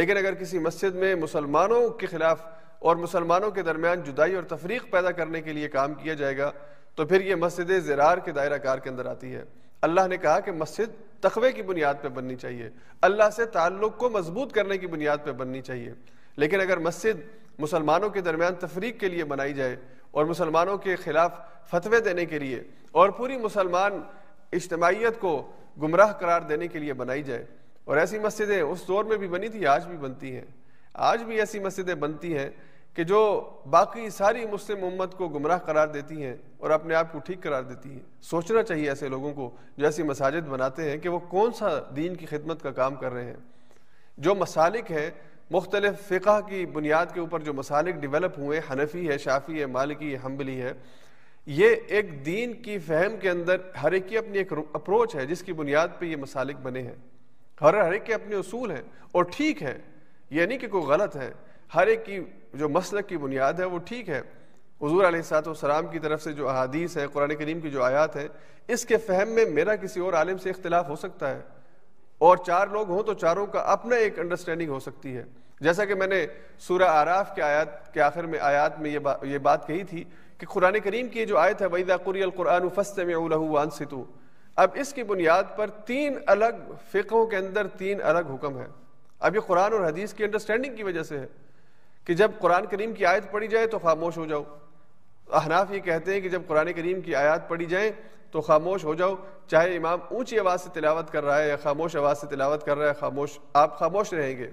लेकिन अगर किसी मस्जिद में मुसलमानों के ख़िलाफ़ और मुसलमानों के दरमियान जुदाई और तफरीक पैदा करने के लिए काम किया जाएगा तो फिर ये मस्जिद ज़रार के दायरा कार के अंदर आती है अल्लाह ने कहा कि मस्जिद तखबे की बुनियाद पर बननी चाहिए अल्लाह से ताल्लुक़ को मजबूत करने की बुनियाद पर बननी चाहिए लेकिन अगर मस्जिद मुसलमानों के दरमियान तफरीक के लिए बनाई जाए और मुसलमानों के ख़िलाफ़ फतवे देने के लिए और पूरी मुसलमान इज्तमाहीत को गुमराह करार देने के लिए बनाई जाए और ऐसी मस्जिदें उस दौर में भी बनी थी आज भी बनती हैं आज भी ऐसी मस्जिदें बनती हैं कि जो बाकी सारी मुस्लिम उम्मत को गुमराह करार देती हैं और अपने आप को ठीक करार देती हैं सोचना चाहिए ऐसे लोगों को जो ऐसी मसाजिद बनाते हैं कि वो कौन सा दीन की खिदमत का काम कर रहे हैं जो मसालिक हैं मुख्तलिफ फ़िका की बुनियाद के ऊपर जो मसालिक डिवेलप हुए हनफी है शाफ़ी है मालिकी है हम्बली है ये एक दीन की फहम के अंदर हर एक की अपनी एक अप्रोच है जिसकी बुनियाद पर ये मसालिक बने हैं हर हर एक के अपने असूल हैं और ठीक है ये नहीं कि कोई गलत है हर एक की जो मसल की बुनियाद है वो ठीक है हजूर सलाम की तरफ से जो अहादीस है कुरान करीम की जो आयात है इसके फहम में मेरा किसी और आलिम से इख्तलाफ हो सकता है और चार लोग हों तो चारों का अपना एक अंडरस्टैंडिंग हो सकती है जैसा कि मैंने सूर्य आराफ के आयात के आखिर में आयात में ये बा, ये बात कही थी कि कुरान करीम की जो आयत है वहीदाकुरान सितु अब इसकी बुनियाद पर तीन अलग फ़िकों के अंदर तीन अलग हुक्म है अब ये कुरान और हदीस की अंडरस्टैंडिंग की वजह से है कि जब कुरान करीम की आयत पढ़ी जाए तो खामोश हो जाओ अहनाफ ये कहते हैं कि जब कुरान करीम की आयत पढ़ी जाए तो खामोश हो जाओ चाहे इमाम ऊंची आवाज़ से तिलावत कर रहा है या खामोश आवाज़ से तिलावत कर रहा है खामोश आप खामोश रहेंगे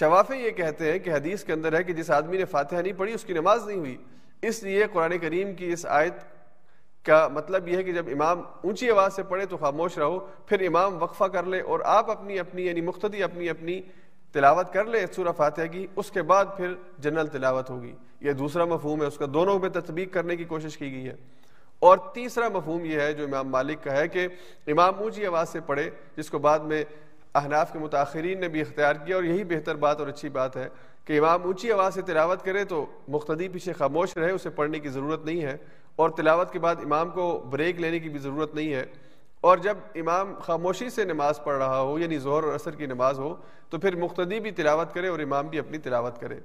शवाफ़े ये कहते हैं कि हदीस के अंदर है कि जिस आदमी ने फातह नहीं पढ़ी उसकी नमाज नहीं हुई इसलिए कुरान करीम की इस आयत का मतलब यह है कि जब इमाम ऊंची आवाज़ से पढ़े तो खामोश रहो फिर इमाम वक्फ़ा कर ले और आप अपनी अपनी यानी मुख्तदी अपनी अपनी तिलावत कर ले सूर फातह की उसके बाद फिर जनरल तिलावत होगी यह दूसरा मफहम है उसका दोनों में तस्बीक करने की कोशिश की गई है और तीसरा मफहम यह है जो इमाम मालिक का है कि इमाम ऊँची आवाज़ से पढ़े जिसको बाद में अहनाफ के मुताखरीन ने भी इख्तियार किया और यही बेहतर बात और अच्छी बात है कि इमाम ऊँची आवाज़ से तिलावत करे तो मुख्तदी पीछे खामोश रहे उसे पढ़ने की ज़रूरत नहीं है और तिलावत के बाद इमाम को ब्रेक लेने की भी ज़रूरत नहीं है और जब इमाम खामोशी से नमाज़ पढ़ रहा हो यानी जहर और असर की नमाज़ हो तो फिर मुख्तदी भी तिलावत करे और इमाम भी अपनी तिलावत करे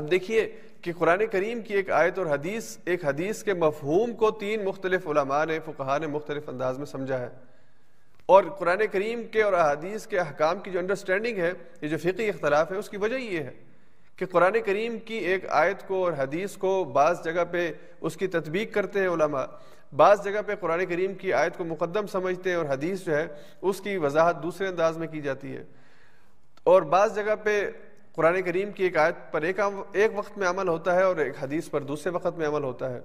अब देखिए कि कुरान करीम की एक आयत और हदीस एक हदीस के मफहूम को तीन मुख्तलिफ ने फ़ुहा ने मुख्तलिफ अंदाज में समझा है और कुरान करीम के और अदीस के अहकाम की जो अंडरस्टैंडिंग है ये जो फ़िकी इख्तलाफ है उसकी वजह ये है कि कुरान करीम की एक आयत को और हदीस को बाज़ जगह पे उसकी तदबीक करते हैं बाज़ जगह पर कुरान करीम की आयत को मुकदम समझते हैं और हदीस जो है उसकी वजाहत दूसरे अंदाज में की जाती है और बाज़ जगह पे कुरान करीम की एक आयत पर एक एक वक्त में अमल होता है और एक हदीस पर दूसरे वक्त में अमल होता है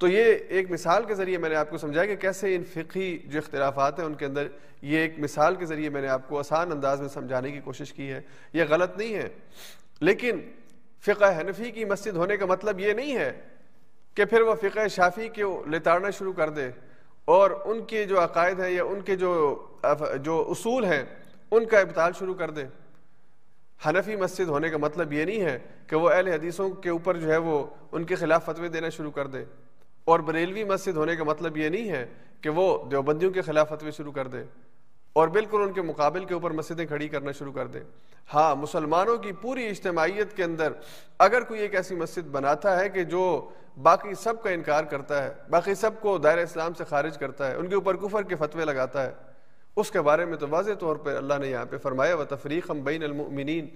तो ये एक मिसाल के ज़रिए मैंने आपको समझाया कि कैसे इन फ़िकी जो इख्तलाफात हैं उनके अंदर ये एक मिसाल के ज़रिए मैंने आपको आसान अंदाज में समझाने की कोशिश की है यह गलत नहीं है लेकिन फ़िका हनफी की मस्जिद होने का मतलब ये नहीं है कि फिर वह फ़िक़ शाफ़ी को लेताड़ना शुरू कर दे और उनके जो अकायद हैं या उनके जो जो असूल हैं उनका इबताल शुरू कर दे हनफी मस्जिद होने का मतलब ये नहीं है कि वह अहल हदीसों के ऊपर जो है वो उनके ख़िलाफ़ फतवे देना शुरू कर दे और बरेलवी मस्जिद होने का मतलब ये नहीं है कि वो देवबंदियों के ख़िलाफ़ फतवे शुरू कर दे और बिल्कुल उनके मुकाबल के ऊपर मस्जिदें खड़ी करना शुरू कर दें हाँ मुसलमानों की पूरी इज्तमाहीत के अंदर अगर कोई एक ऐसी मस्जिद बनाता है कि जो बाकी सब का इनकार करता है बाकी सब को दायर इस्लाम से खारिज करता है उनके ऊपर कुफर के फतवे लगाता है उसके बारे में तो वाज तौर पर अल्लाह ने यहाँ पर फरमाया व तफरीक हम बैन अलमिन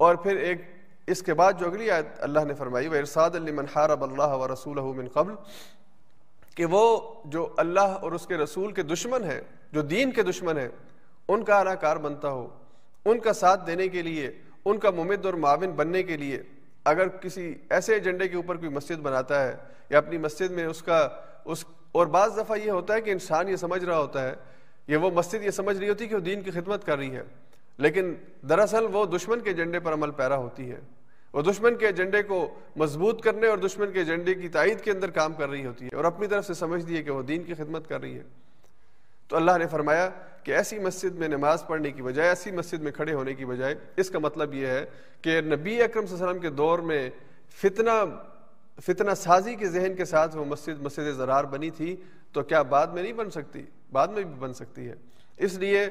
और फिर एक इसके बाद जो अगली आयत अल्लाह ने फरमाई व इरसाद हारब अल्लाह व रसूल मिन कबल कि वो जो अल्लाह और उसके रसूल के दुश्मन हैं जो दीन के दुश्मन हैं उनका अनाकार बनता हो उनका साथ देने के लिए उनका मुमद और माविन बनने के लिए अगर किसी ऐसे एजेंडे के ऊपर कोई मस्जिद बनाता है या अपनी मस्जिद में उसका उस और बाज दफ़ा ये होता है कि इंसान ये समझ रहा होता है ये वो मस्जिद ये समझ रही होती है कि वो दीन की खिदमत कर रही है लेकिन दरअसल वो दुश्मन के एजेंडे पर अमल पैरा होती है वो दुश्मन के एजेंडे को मजबूत करने और दुश्मन के एजेंडे की तइद के अंदर काम कर रही होती है और अपनी तरफ से समझ दिए कि वो दीन की खिदमत कर रही है तो अल्लाह ने फरमाया कि ऐसी मस्जिद में नमाज पढ़ने की बजाय ऐसी मस्जिद में खड़े होने की बजाय इसका मतलब यह है कि नबी अक्रम वसल्लम के दौर में फितना फितना साजी के जहन के साथ वो मस्जिद मस्जिद ज़रार बनी थी तो क्या बाद में नहीं बन सकती बाद में भी बन सकती है इसलिए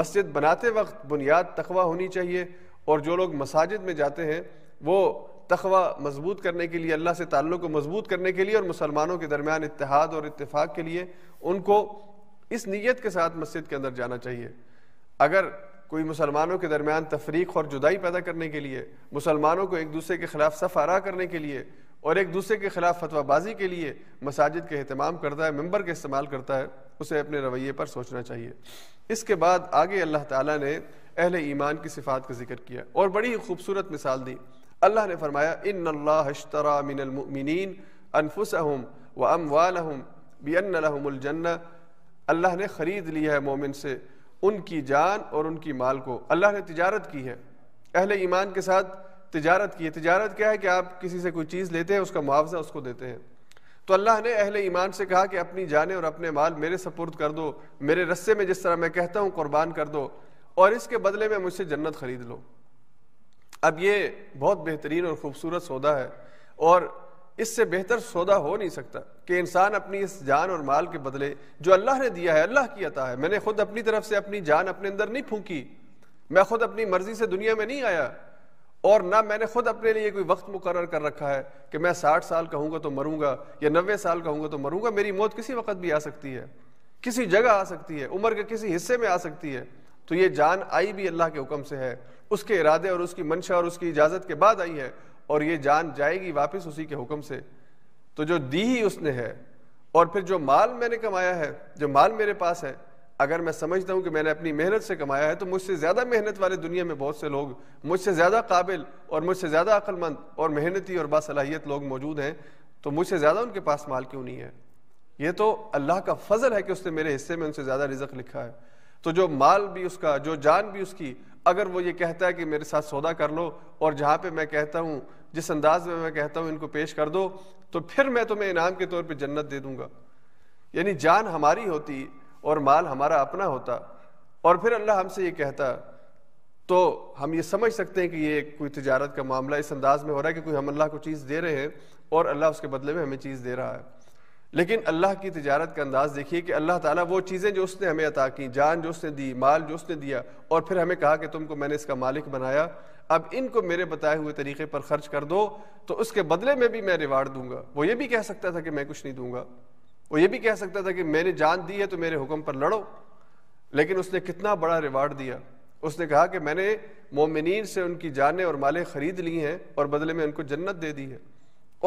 मस्जिद बनाते वक्त बुनियाद तखवा होनी चाहिए और जो लोग मसाजिद में जाते हैं वो तखवा मजबूत करने के लिए अल्लाह से ताल्लुक़ को मजबूत करने के लिए और मुसलमानों के दरमियान इतिहाद और इतफ़ाक़ के लिए उनको इस नीयत के साथ मस्जिद के अंदर जाना चाहिए अगर कोई मुसलमानों के दरमियान तफरीक और जुदाई पैदा करने के लिए मुसलमानों को एक दूसरे के खिलाफ सफ़ आरा करने के लिए और एक दूसरे के खिलाफ फतवाबाजी के लिए मसाजिद के अहतमाम करता है मंबर के इस्तेमाल करता है उसे अपने रवैये पर सोचना चाहिए इसके बाद आगे अल्लाह ताला ने अहल ईमान की सिफात का जिक्र किया और बड़ी ही खूबसूरत मिसाल दी अल्लाह ने फरमाया इन अल्लाहरा मिनमिन अनफुसहम व अम वालहम बी अनजन्ना अल्लाह ने ख़रीद लिया है मोमिन से उनकी जान और उनकी माल को अल्लाह ने तिजारत की है अहले ईमान के साथ तिजारत की है तिजारत क्या है कि आप किसी से कोई चीज़ लेते हैं उसका मुआवजा उसको देते हैं तो अल्लाह ने अहले ईमान से कहा कि अपनी जानें और अपने माल मेरे सपुर्द कर दो मेरे रस्से में जिस तरह मैं कहता हूँ कुर्बान कर दो और इसके बदले में मुझसे जन्नत खरीद लो अब ये बहुत बेहतरीन और ख़ूबसूरत सौदा है और इससे बेहतर सौदा हो नहीं सकता कि इंसान अपनी इस जान और माल के बदले जो अल्लाह ने दिया है अल्लाह की अता है मैंने खुद अपनी तरफ से अपनी जान अपने अंदर नहीं फूकी मैं खुद अपनी मर्जी से दुनिया में नहीं आया और ना मैंने खुद अपने लिए कोई वक्त मुकर कर रखा है कि मैं साठ साल कहूँगा तो मरूंगा या नबे साल कहूँगा तो मरूंगा मेरी मौत किसी वक्त भी आ सकती है किसी जगह आ सकती है उम्र के किसी हिस्से में आ सकती है तो ये जान आई भी अल्लाह के हुक्म से है उसके इरादे और उसकी मंशा और उसकी इजाज़त के बाद आई है और ये जान जाएगी वापस उसी के हुक्म से तो जो दी ही उसने है और फिर जो माल मैंने कमाया है जो माल मेरे पास है अगर मैं समझता हूँ कि मैंने अपनी मेहनत से कमाया है तो मुझसे ज़्यादा मेहनत वाले दुनिया में बहुत से लोग मुझसे ज़्यादा काबिल और मुझसे ज़्यादा अक्लमंद और मेहनती और बासलाहियत लोग मौजूद हैं तो मुझसे ज़्यादा उनके पास माल क्यों नहीं है ये तो अल्लाह का फजल है कि उसने मेरे हिस्से में उनसे ज़्यादा रिजक लिखा है तो जो माल भी उसका जो जान भी उसकी अगर वो ये कहता है कि मेरे साथ सौदा कर लो और जहाँ पे मैं कहता हूँ जिस अंदाज में मैं कहता हूँ इनको पेश कर दो तो फिर मैं तुम्हें इनाम के तौर पे जन्नत दे दूँगा यानी जान हमारी होती और माल हमारा अपना होता और फिर अल्लाह हमसे ये कहता तो हम ये समझ सकते हैं कि ये कोई तजारत का मामला इस अंदाज में हो रहा है कि कोई हम अल्लाह को चीज़ दे रहे हैं और अल्लाह उसके बदले में हमें चीज़ दे रहा है लेकिन अल्लाह की तजारत का अंदाज़ देखिए कि अल्लाह ताला वो चीज़ें जो उसने हमें अता की जान जो उसने दी माल जो उसने दिया और फिर हमें कहा कि तुमको मैंने इसका मालिक बनाया अब इनको मेरे बताए हुए तरीके पर खर्च कर दो तो उसके बदले में भी मैं रिवार्ड दूंगा वो ये भी कह सकता था कि मैं कुछ नहीं दूंगा वो ये भी कह सकता था कि मैंने जान दी है तो मेरे हुक्म पर लड़ो लेकिन उसने कितना बड़ा रिवार्ड दिया उसने कहा कि मैंने मोमिन से उनकी जानें और माले ख़रीद ली हैं और बदले में उनको जन्नत दे दी है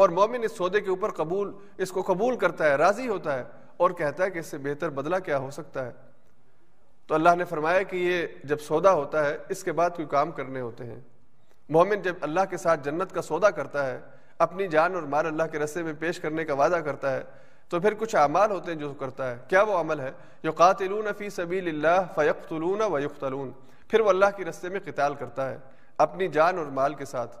और मोमिन इस सौदे के ऊपर कबूल इसको कबूल करता है राज़ी होता है और कहता है कि इससे बेहतर बदला क्या हो सकता है तो अल्लाह ने फरमाया कि ये जब सौदा होता है इसके बाद कोई काम करने होते हैं मोमिन जब अल्लाह के साथ जन्नत का सौदा करता है अपनी जान और माल अल्लाह के रस्ते में पेश करने का वादा करता है तो फिर कुछ अमाल होते हैं जो करता है क्या वो अमल है जो कातिलून फ़ी सबील फ़यकतलून वयुख्तलून फिर वो अल्लाह के रस्ते में कताल करता है अपनी जान और माल के साथ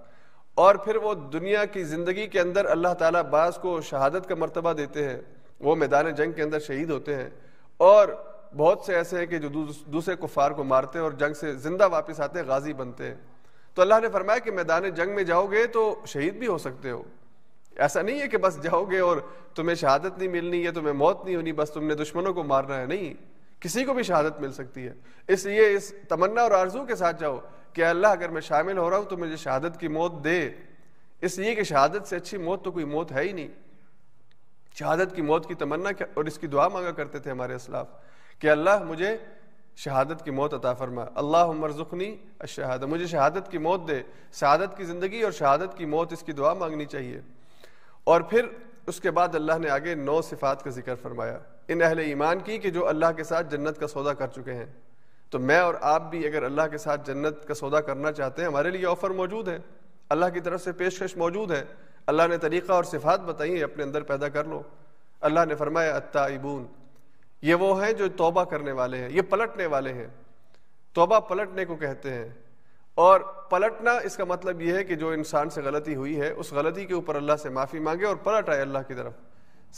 और फिर वो दुनिया की ज़िंदगी के अंदर अल्लाह ताला बास को शहादत का मर्तबा देते हैं वो मैदान जंग के अंदर शहीद होते हैं और बहुत से ऐसे हैं कि जो दूसरे कुफार को मारते हैं और जंग से ज़िंदा वापस आते हैं गाजी बनते हैं तो अल्लाह ने फरमाया कि मैदान जंग में जाओगे तो शहीद भी हो सकते हो ऐसा नहीं है कि बस जाओगे और तुम्हें शहादत नहीं मिलनी है तुम्हें मौत नहीं होनी बस तुमने दुश्मनों को मारना है नहीं किसी को भी शहादत मिल सकती है इसलिए इस तमन्ना और आरजू के साथ जाओ कि अल्लाह अगर मैं शामिल हो रहा हूँ तो मुझे शहादत की मौत दे इसलिए कि शहादत से अच्छी मौत तो कोई मौत है ही नहीं शहादत की मौत की तमन्ना क्या और इसकी दुआ मांगा करते थे हमारे असलाफ कि अल्लाह मुझे शहादत की मौत अता फरमा अल्लाह मरजुखनी अशहादत मुझे शहादत की मौत दे शहादत की ज़िंदगी और शहादत की मौत इसकी दुआ मांगनी चाहिए और फिर उसके बाद अल्लाह ने आगे नौ सिफात का जिक्र फरमाया इन अहल ईमान की कि जो अल्लाह के साथ जन्नत का सौदा कर चुके हैं तो मैं और आप भी अगर अल्लाह के साथ जन्नत का सौदा करना चाहते हैं हमारे लिए ऑफ़र मौजूद है अल्लाह की तरफ से पेशकश मौजूद है अल्लाह ने तरीक़ा और सिफात बताई है अपने अंदर पैदा कर लो अल्लाह ने फरमाया इबून ये वो हैं जो तोबा करने वाले हैं ये पलटने वाले हैं तोबा पलटने को कहते हैं और पलटना इसका मतलब यह है कि जो इंसान से गलती हुई है उस गलती के ऊपर अल्लाह से माफ़ी मांगे और पलट आए अल्लाह की तरफ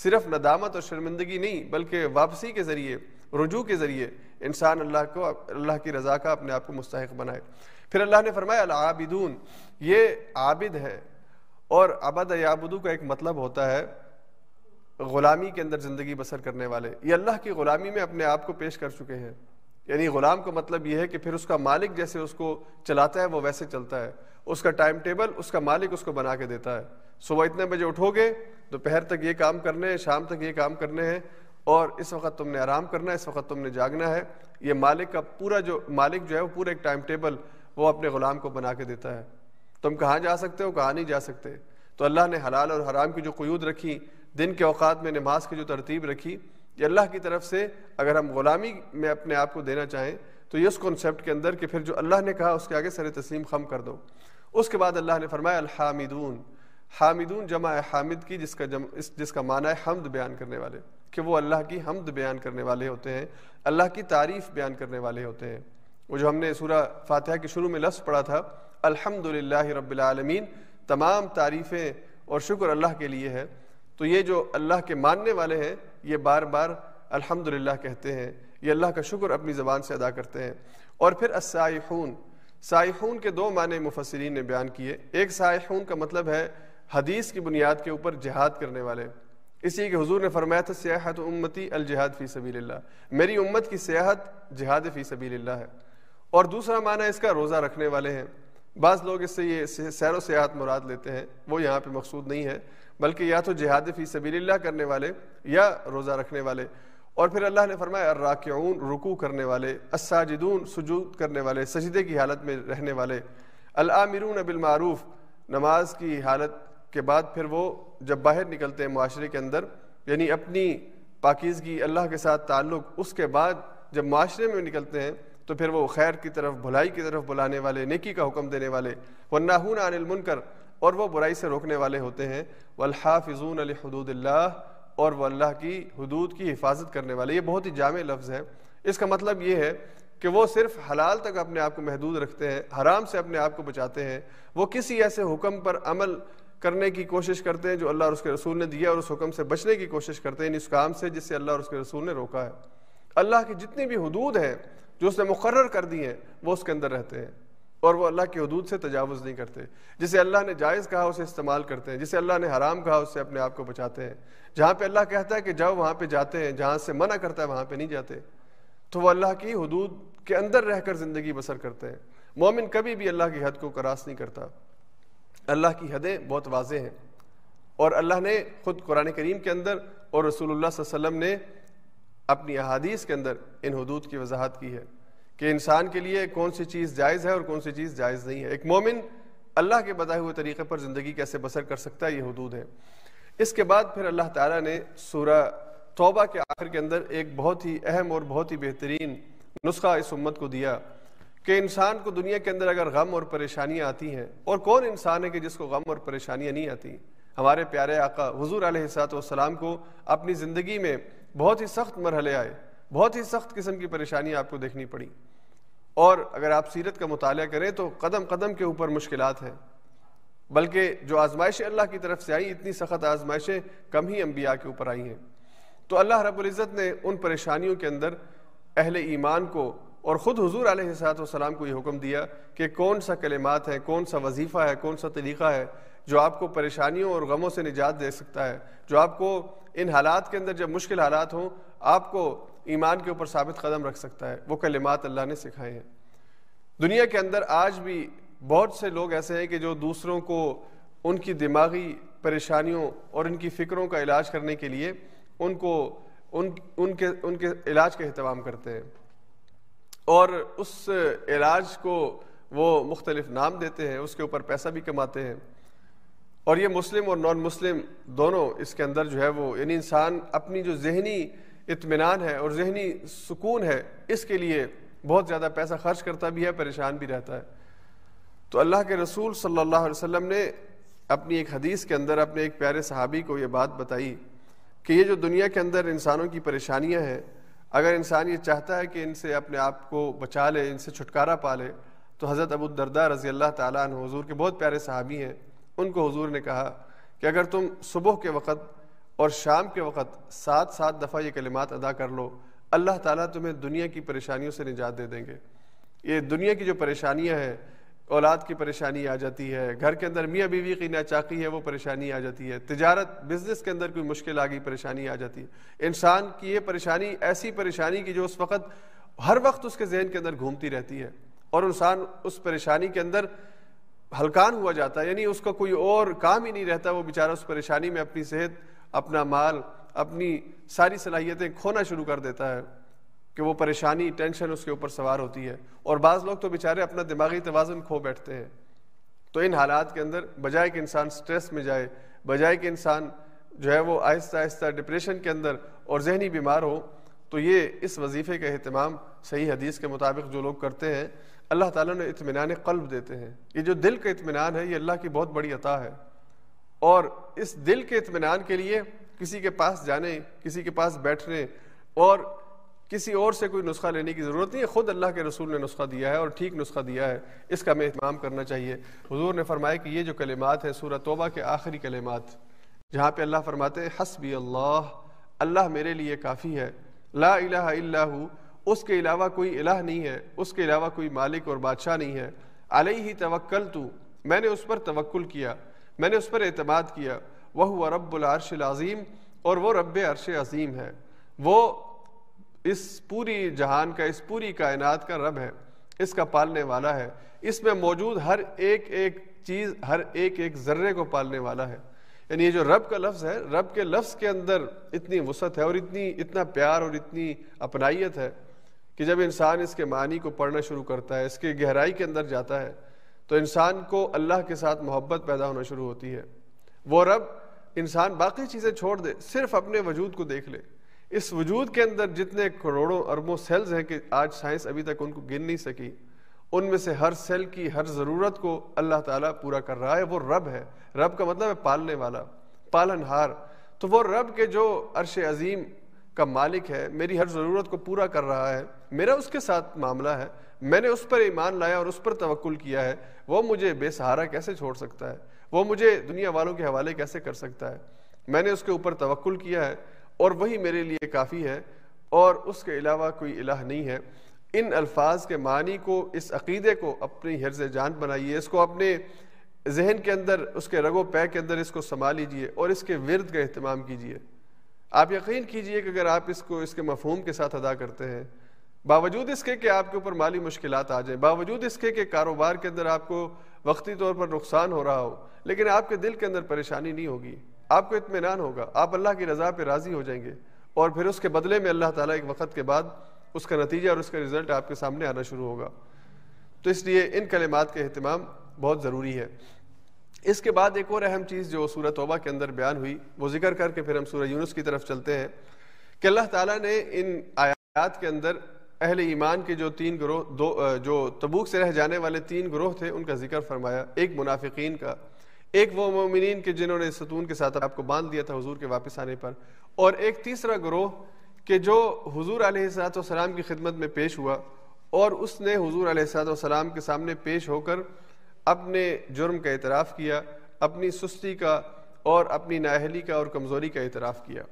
सिर्फ नदामत और शर्मिंदगी नहीं बल्कि वापसी के ज़रिए रुजू के ज़रिए इंसान अल्लाह को अल्लाह की रज़ा का अपने आप को मुस्तक बनाए फिर अल्लाह ने फरमाया आबिदून ये आबिद है और आबद याबुदू का एक मतलब होता है ग़ुलामी के अंदर ज़िंदगी बसर करने वाले ये अल्लाह की ग़ुलामी में अपने आप को पेश कर चुके हैं यानी ग़ुलाम का मतलब यह है कि फिर उसका मालिक जैसे उसको चलाता है वो वैसे चलता है उसका टाइम टेबल उसका मालिक उसको बना के देता है सुबह इतने बजे उठोगे दोपहर तक ये काम करने हैं शाम तक ये काम करने हैं और इस वक्त तुमने आराम करना है इस वक्त तुमने जागना है ये मालिक का पूरा जो मालिक जो है वो पूरा एक टाइम टेबल वो अपने ग़ुलाम को बना के देता है तुम कहाँ जा सकते हो कहाँ नहीं जा सकते तो अल्लाह ने हलाल और हराम की जो क्यूद रखी दिन के अवात में नमाज की जो तरतीब रखी ये अल्लाह की तरफ से अगर हम ग़ुलामी में अपने आप को देना चाहें तो ये उस कॉन्सेप्ट के अंदर कि फिर जो अल्लाह ने कहा उसके आगे सर तस्लीम खम कर दो उसके बाद अल्लाह ने फरमाया हामिदून हामिदून जमा हामिद की जिसका जम इस जिसका माना है हमद बयान करने वाले कि वो अल्लाह की हमद बयान करने वाले होते हैं अल्लाह की तारीफ़ बयान करने वाले होते हैं वो जो हमने सूर्य फातह के शुरू में लफ्स पढ़ा था अल्हम्दुलिल्लाह रबालमीन तमाम तारीफ़ें और शुक्र अल्लाह के लिए है तो ये जो अल्लाह के मानने वाले हैं ये बार बार अल्हम्दुलिल्लाह कहते हैं ये अल्लाह का शुक्र अपनी ज़बान से अदा करते हैं और फिर असाइहून साइहून के दो माने मुफसरीन ने बयान किए एक साइहून का मतलब है हदीस की बुनियाद के ऊपर जिहाद करने वाले इसी के हजूर ने फरमाया था सियाहत उम्मती जिहाद फ़ी सबी मेरी उम्मत की सियाहत जिहाद फ़ी सबी है और दूसरा माना इसका रोज़ा रखने वाले हैं बाज़ लोग इससे ये सैर सियाहत मुराद लेते हैं वो यहाँ पे मकसूद नहीं है बल्कि या तो जहाद फ़ी सबी करने वाले या रोज़ा रखने वाले और फिर अल्लाह ने फरमाया अर्राक्यून रुकू करने वाले असाजिदून सजूद करने वाले सजदे की हालत में रहने वाले अलामिरून बिलमारूफ़ नमाज की हालत के बाद फिर वो जब बाहर निकलते हैं माशरे के अंदर यानी अपनी पाकिजगी अल्लाह के साथ ताल्लुक़ उसके बाद जब माशरे में निकलते हैं तो फिर वो खैर की तरफ भलाई की तरफ बुलाने वाले नेकी का हुक्म देने वाले व नाहून अनिलमुनकर और वह बुराई से रोकने वाले होते हैं वल्हा फिजून अली अलहदूदिल्ला और वह अल्लाह की हदूद की हिफाजत करने वाले ये बहुत ही जाम लफ्ज़ है इसका मतलब ये है कि वो सिर्फ हलाल तक अपने आप को महदूद रखते हैं हराम से अपने आप को बचाते हैं वो किसी ऐसे हुक्म पर अमल करने की कोशिश करते हैं जो अल्लाह और उसके रसूल ने दिया और उस हुक्म से बचने की कोशिश करते हैं इन उस काम से जिससे अल्लाह और उसके रसूल ने रोका है अल्लाह की जितनी भी हदूद हैं जो उसने मुकर कर दी हैं वो उसके अंदर रहते हैं और वो अल्लाह के हदूद से तजावज़ नहीं करते जिसे अल्लाह ने जायज़ कहा उसे इस्तेमाल करते हैं जिसे अल्लाह ने हराम कहा उससे अपने आप को बचाते हैं जहाँ पर अल्लाह कहता है कि जाओ वहाँ पर जाते हैं जहाँ से मना करता है वहाँ पर नहीं जाते तो वह अल्लाह की हदूद के अंदर रहकर ज़िंदगी बसर करते हैं मोमिन कभी भी अल्लाह की हद को करास नहीं करता अल्लाह की हदें बहुत वाज हैं और अल्लाह ने ख़ुद कुरान करीम के अंदर और रसूल वसम ने अपनी अहादीस के अंदर इन हदूद की वजाहत की है कि इंसान के लिए कौन सी चीज़ जायज़ है और कौन सी चीज़ जायज़ नहीं है एक मोमिन अल्लाह के बताए हुए तरीके पर ज़िंदगी कैसे बसर कर सकता है ये हदूद है इसके बाद फिर अल्लाह ताला ने सूरह तौबा के आखिर के अंदर एक बहुत ही अहम और बहुत ही बेहतरीन नुस्खा इस उम्मत को दिया कि इंसान को दुनिया के अंदर अगर गम और परेशानियाँ आती हैं और कौन इंसान है कि जिसको गम और परेशानियाँ नहीं आती हमारे प्यारे आका हजूर आलतम को अपनी ज़िंदगी में बहुत ही सख्त मरहले आए बहुत ही सख्त किस्म की परेशानियाँ आपको देखनी पड़ी और अगर आप सीरत का मताल करें तो कदम कदम के ऊपर मुश्किल हैं बल्कि जो आजमाइशें अल्लाह की तरफ से आई इतनी सख्त आजमाइशें कम ही अम्बिया के ऊपर आई हैं तो अल्लाह रब्ज़त ने उन परेशानियों के अंदर अहल ईमान को और ख़ुद हजूर आसलाम को ये हुक्म दिया कि कौन सा कलिमात है कौन सा वजीफ़ा है कौन सा तरीक़ा है जो आपको परेशानियों और गमों से निजात दे सकता है जो आपको इन हालात के अंदर जब मुश्किल हालात हों आपको ईमान के ऊपर साबित कदम रख सकता है वो कलिमात अल्लाह ने सिखाए हैं दुनिया के अंदर आज भी बहुत से लोग ऐसे हैं कि जो दूसरों को उनकी दिमागी परेशानियों और इनकी फ़िक्रों का इलाज करने के लिए उनको उन उनके उनके इलाज का अहतमाम करते हैं और उस इलाज को वो मुख्तलिफ नाम देते हैं उसके ऊपर पैसा भी कमाते हैं और ये मुस्लिम और नॉन मुस्लिम दोनों इसके अंदर जो है वो यानी इंसान अपनी जो जहनी इतमान है और जहनी सुकून है इसके लिए बहुत ज़्यादा पैसा खर्च करता भी है परेशान भी रहता है तो अल्लाह के रसूल सल्लल्लाहु अलैहि वसल्लम ने अपनी एक हदीस के अंदर अपने एक प्यारे सहाबी को ये बात बताई कि ये जो दुनिया के अंदर इंसानों की परेशानियाँ हैं अगर इंसान ये चाहता है कि इनसे अपने आप को बचा ले इनसे छुटकारा पा ले तो हज़रत अबू दरदा रज़ी अल्लाह तजूर हजूर के बहुत प्यारे साहबी हैं उनको हजूर ने कहा कि अगर तुम सुबह के वक़्त और शाम के वक़्त सात सात दफ़ा ये कलिमात अदा कर लो अल्लाह ताली तुम्हें दुनिया की परेशानियों से निजात दे देंगे ये दुनिया की जो परेशानियाँ हैं औलाद की परेशानी आ जाती है घर के अंदर मियाँ बीवी की नाचाकी है वो परेशानी आ जाती है तजारत बिज़नेस के अंदर कोई मुश्किल आ गई परेशानी आ जाती है इंसान की ये परेशानी ऐसी परेशानी की जो उस वक्त हर वक्त उसके जहन के अंदर घूमती रहती है और इंसान उस परेशानी के अंदर हलकान हुआ जाता है यानी उसका कोई और काम ही नहीं रहता वो बेचारा उस परेशानी में अपनी सेहत अपना माल अपनी सारी सलाहियतें खोना शुरू कर देता है कि वो परेशानी टेंशन उसके ऊपर सवार होती है और बाज़ लोग तो बेचारे अपना दिमागी तोज़न खो बैठते हैं तो इन हालात के अंदर बजाय कि इंसान स्ट्रेस में जाए बजाय कि इंसान जो है वो आहिस्ता आहिस्ता डिप्रेशन के अंदर और जहनी बीमार हो तो ये इस वजीफ़े का अहतमाम सही हदीस के मुताबिक जो लोग करते हैं अल्लाह ताला ने इतमान कल्ब देते हैं ये जो दिल का इतमान है ये अल्लाह की बहुत बड़ी अता है और इस दिल के इतमान के लिए किसी के पास जाने किसी के पास बैठने और किसी और से कोई नुस्खा लेने की ज़रूरत नहीं है ख़ुद अल्लाह के रसूल ने नुस्खा दिया है और ठीक नुस्खा दिया है इसका हमें अहतमाम करना चाहिए हजूर ने फरमाया कि ये जो कलेमात हैं सूरत तोबा के आखिरी कलेमात जहाँ पे अल्लाह फरमाते हसबी अल्लाह अल्लाह मेरे लिए काफ़ी है ला इला उसके अलावा कोई इलाह नहीं है उसके अलावा कोई मालिक और बादशाह नहीं है अलई ही तवक्ल तू मैंने उस पर तवक्ल किया मैंने उस पर अतमाद किया वह हुआ रब्बुल अरशिल अज़ीम और वो रब अरश अज़ीम है वो इस पूरी जहान का इस पूरी कायनात का रब है इसका पालने वाला है इसमें मौजूद हर एक एक चीज़ हर एक एक ज़र्रे को पालने वाला है यानी ये जो रब का लफ्ज़ है रब के लफ्ज़ के अंदर इतनी वसत है और इतनी इतना प्यार और इतनी अपनाइत है कि जब इंसान इसके मानी को पढ़ना शुरू करता है इसके गहराई के अंदर जाता है तो इंसान को अल्लाह के साथ मोहब्बत पैदा होना शुरू होती है वो रब इंसान बाकी चीज़ें छोड़ दे सिर्फ अपने वजूद को देख ले इस वजूद के अंदर जितने करोड़ों अरबों सेल्स हैं कि आज साइंस अभी तक उनको गिन नहीं सकी उनमें से हर सेल की हर ज़रूरत को अल्लाह ताला पूरा कर रहा है वो रब है रब का मतलब है पालने वाला पालनहार तो वो रब के जो अरश अजीम का मालिक है मेरी हर ज़रूरत को पूरा कर रहा है मेरा उसके साथ मामला है मैंने उस पर ईमान लाया और उस पर तवक्ल किया है वो मुझे बेसहारा कैसे छोड़ सकता है वो मुझे दुनिया वालों के हवाले कैसे कर सकता है मैंने उसके ऊपर तवक्ल किया है और वही मेरे लिए काफ़ी है और उसके अलावा कोई इलाह नहीं है इन अल्फाज के मानी को इस अकीदे को अपनी हिरज जान बनाइए इसको अपने जहन के अंदर उसके रगो पै के अंदर इसको समा लीजिए और इसके विरद का अहतमाम कीजिए आप यकीन कीजिए कि अगर आप इसको इसके मफहूम के साथ अदा करते हैं बावजूद इसके कि आपके ऊपर माली मुश्किल आ जाएं बावजूद इसके कि कारोबार के अंदर आपको वक्ती तौर पर नुकसान हो रहा हो लेकिन आपके दिल के अंदर परेशानी नहीं होगी आपको इतमान होगा आप अल्लाह की रज़ा पर राज़ी हो जाएंगे और फिर उसके बदले में अल्लाह ताला एक वक्त के बाद उसका नतीजा और उसका रिज़ल्ट आपके सामने आना शुरू होगा तो इसलिए इन कलेमात का अहतमाम बहुत ज़रूरी है इसके बाद एक और अहम चीज़ जो सूरत तौबा के अंदर बयान हुई वो जिक्र करके फिर हम सूरह यूनुस की तरफ चलते हैं कि अल्लाह ताला ने इन आयात के अंदर अहल ईमान के जो तीन ग्रोह दो जो तबूक से रह जाने वाले तीन ग्रोह थे उनका जिक्र फरमाया एक मुनाफिकीन का एक वो मोमिन के जिन्होंने सतून के साथ आपको बांध दिया था हुजूर के वापस आने पर और एक तीसरा ग्रोह कि जो हुजूर सलाम की खिदमत में पेश हुआ और उसने हुजूर सलाम के सामने पेश होकर अपने जुर्म का एतराफ़ किया अपनी सुस्ती का और अपनी नाहली का और कमज़ोरी का एतराफ़ किया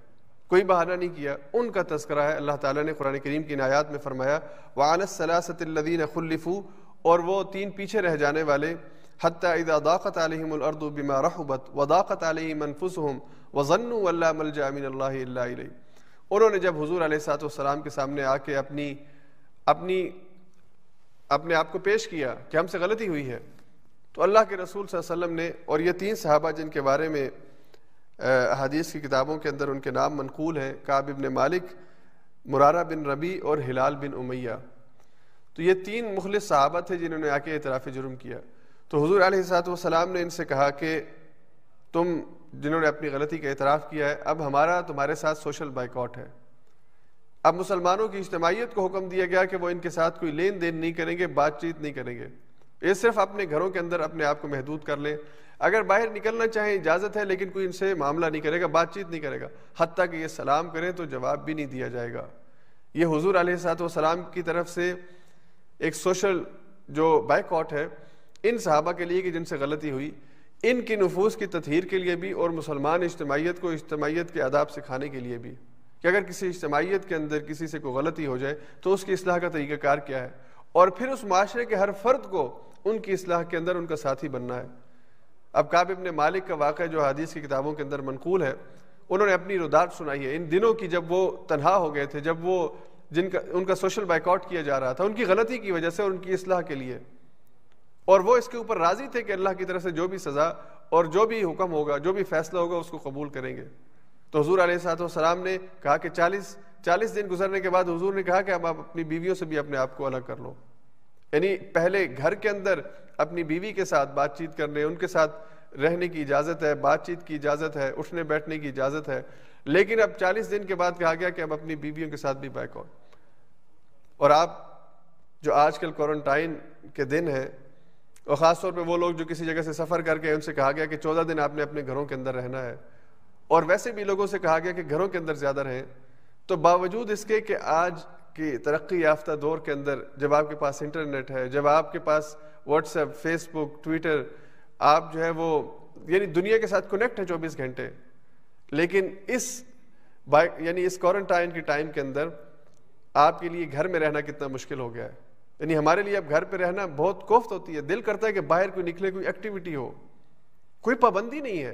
कोई बहाना नहीं किया उनका तस्करा है अल्लाह ताला ने कुरान करीम की नायात में फ़रमाया वानसलासतल्लिन खल्लफ़ू और वो तीन पीछे रह जाने वाले हत्या दाक़त आलमरद बिमा रहबत व दाक़त आलमनफुसम من الله إلا إليه उन्होंने जब हजूर सलाम के सामने आके अपनी अपनी अपने आप को पेश किया कि हमसे गलती हुई है तो अल्लाह के रसूल वसल्लम ने और ये तीन साहबा जिनके बारे में हदीस की किताबों के अंदर उनके नाम मनकूल हैं काब इबन मालिक मुरारा बिन रबी और हिलाल बिन उमैया तो ये तीन मुखलिस सहाबा थे जिन्होंने आके इतराफ़ जुर्म किया तो हजूर आलतम ने इनसे कहा कि तुम जिन्होंने अपनी गलती का एतराफ़ किया है अब हमारा तुम्हारे साथ सोशल बाइकआउट है अब मुसलमानों की इज्तमाहीत को हुक्म दिया गया कि वो इनके साथ कोई लेन देन नहीं करेंगे बातचीत नहीं करेंगे ये सिर्फ अपने घरों के अंदर अपने आप को महदूद कर लें अगर बाहर निकलना चाहें इजाज़त है लेकिन कोई इनसे मामला नहीं करेगा बातचीत नहीं करेगा हती कि ये सलाम करें तो जवाब भी नहीं दिया जाएगा ये हजूर आलत की तरफ से एक सोशल जो बाइकआउट है इन सहाबा के लिए कि जिनसे गलती हुई इनके नफूस की तथहर के लिए भी और मुसलमान इज्तमाहीत को इज्तमाहीत के आदाब सिखाने के लिए भी कि अगर किसी इज्तमाहीत के अंदर किसी से कोई गलती हो जाए तो उसकी असलाह का तरीक़ाकार क्या है और फिर उस माशरे के हर फर्द को उनकी असलाह के अंदर उनका साथी बनना है अब काब इबन मालिक का वाक़ जो हदीस की किताबों के अंदर मनकूल है उन्होंने अपनी रुदात सुनाई है इन दिनों की जब वो तनहा हो गए थे जब वो जिनका उनका सोशल बाइकआउट किया जा रहा था उनकी गलती की वजह से और उनकी असलाह के लिए और वो इसके ऊपर राजी थे कि अल्लाह की तरफ से जो भी सज़ा और जो भी हुक्म होगा जो भी फैसला होगा उसको कबूल करेंगे तो हजूर सलाम ने कहा कि चालीस चालीस दिन गुजरने के बाद हजूर ने कहा कि अब आप अपनी बीवियों से भी अपने आप को अलग कर लो यानी पहले घर के अंदर अपनी बीवी के साथ बातचीत करने उनके साथ रहने की इजाज़त है बातचीत की इजाज़त है उठने बैठने की इजाज़त है लेकिन अब चालीस दिन के बाद कहा गया कि अब अपनी बीवियों के साथ भी बैकआउट और आप जो आजकल क्वारंटाइन के दिन हैं और ख़ास तौर पे वो लोग जो किसी जगह से सफ़र करके उनसे कहा गया कि चौदह दिन आपने अपने घरों के अंदर रहना है और वैसे भी लोगों से कहा गया कि घरों के अंदर ज़्यादा रहें तो बावजूद इसके कि आज की तरक्की याफ्ता दौर के अंदर जब आपके पास इंटरनेट है जब आपके पास व्हाट्सएप फेसबुक ट्विटर आप जो है वो यानी दुनिया के साथ कनेक्ट है चौबीस घंटे लेकिन इस यानी इस क्वारंटाइन के टाइम के अंदर आपके लिए घर में रहना कितना मुश्किल हो गया है यानी हमारे लिए अब घर पे रहना बहुत कोफ्त होती है दिल करता है कि बाहर कोई निकले कोई एक्टिविटी हो कोई पाबंदी नहीं है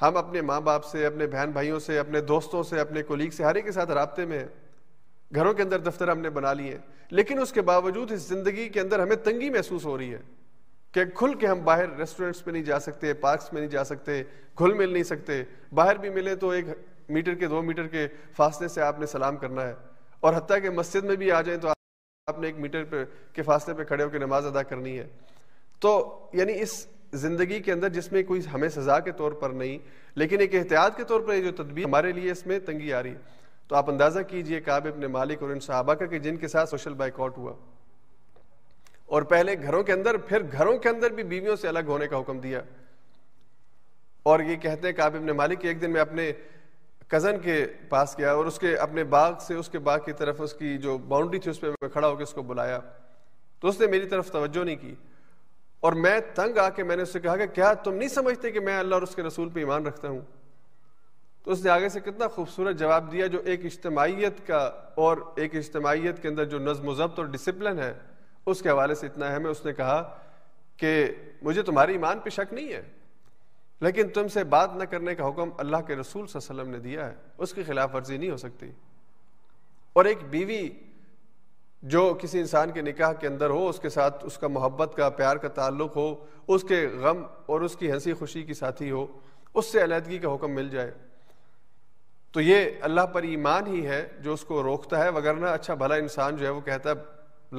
हम अपने माँ बाप से अपने बहन भाइयों से अपने दोस्तों से अपने कोलीग से हर एक के साथ रबते में घरों के अंदर दफ्तर हमने बना लिए लेकिन उसके बावजूद इस ज़िंदगी के अंदर हमें तंगी महसूस हो रही है कि खुल के हम बाहर रेस्टोरेंट्स में नहीं जा सकते पार्क्स में नहीं जा सकते घुल मिल नहीं सकते बाहर भी मिले तो एक मीटर के दो मीटर के फासले से आपने सलाम करना है और हती के मस्जिद में भी आ जाए तो आपने एक मीटर पे के फासले पे खड़े होकर नमाज अदा करनी है तो यानी इस ज़िंदगी के अंदर जिसमें कोई हमें सज़ा के तौर पर नहीं लेकिन एक एहतियात के तौर पर जो तदबीर हमारे लिए इसमें तंगी आ रही है तो आप अंदाज़ा कीजिए काब अपने मालिक और इन साहबा का कि जिनके साथ सोशल बाइकआउट हुआ और पहले घरों के अंदर फिर घरों के अंदर भी बीवियों से अलग होने का हुक्म दिया और ये कहते हैं काब अपने मालिक एक दिन मैं अपने कज़न के पास गया और उसके अपने बाग से उसके बाग की तरफ उसकी जो बाउंड्री थी उस पर मैं खड़ा होकर उसको बुलाया तो उसने मेरी तरफ तवज्जो नहीं की और मैं तंग आके मैंने उससे कहा कि क्या तुम नहीं समझते कि मैं अल्लाह और उसके रसूल पर ईमान रखता हूँ तो उसने आगे से कितना खूबसूरत जवाब दिया जो एक इज्तमाहीत का और एक इज्तमाहीत के अंदर जो नज़म ज़ब्त और डिसिप्लिन है उसके हवाले से इतना है मैं उसने कहा कि मुझे तुम्हारे ईमान पर शक नहीं है लेकिन तुमसे बात न करने का हुक्म अल्लाह के रसूल वसल्लम ने दिया है उसकी खिलाफ वर्जी नहीं हो सकती और एक बीवी जो किसी इंसान के निकाह के अंदर हो उसके साथ उसका मोहब्बत का प्यार का ताल्लुक हो उसके गम और उसकी हंसी खुशी की साथी हो उससे अलीहदगी का हुक्म मिल जाए तो ये अल्लाह पर ईमान ही है जो उसको रोकता है वगरना अच्छा भला इंसान जो है वो कहता है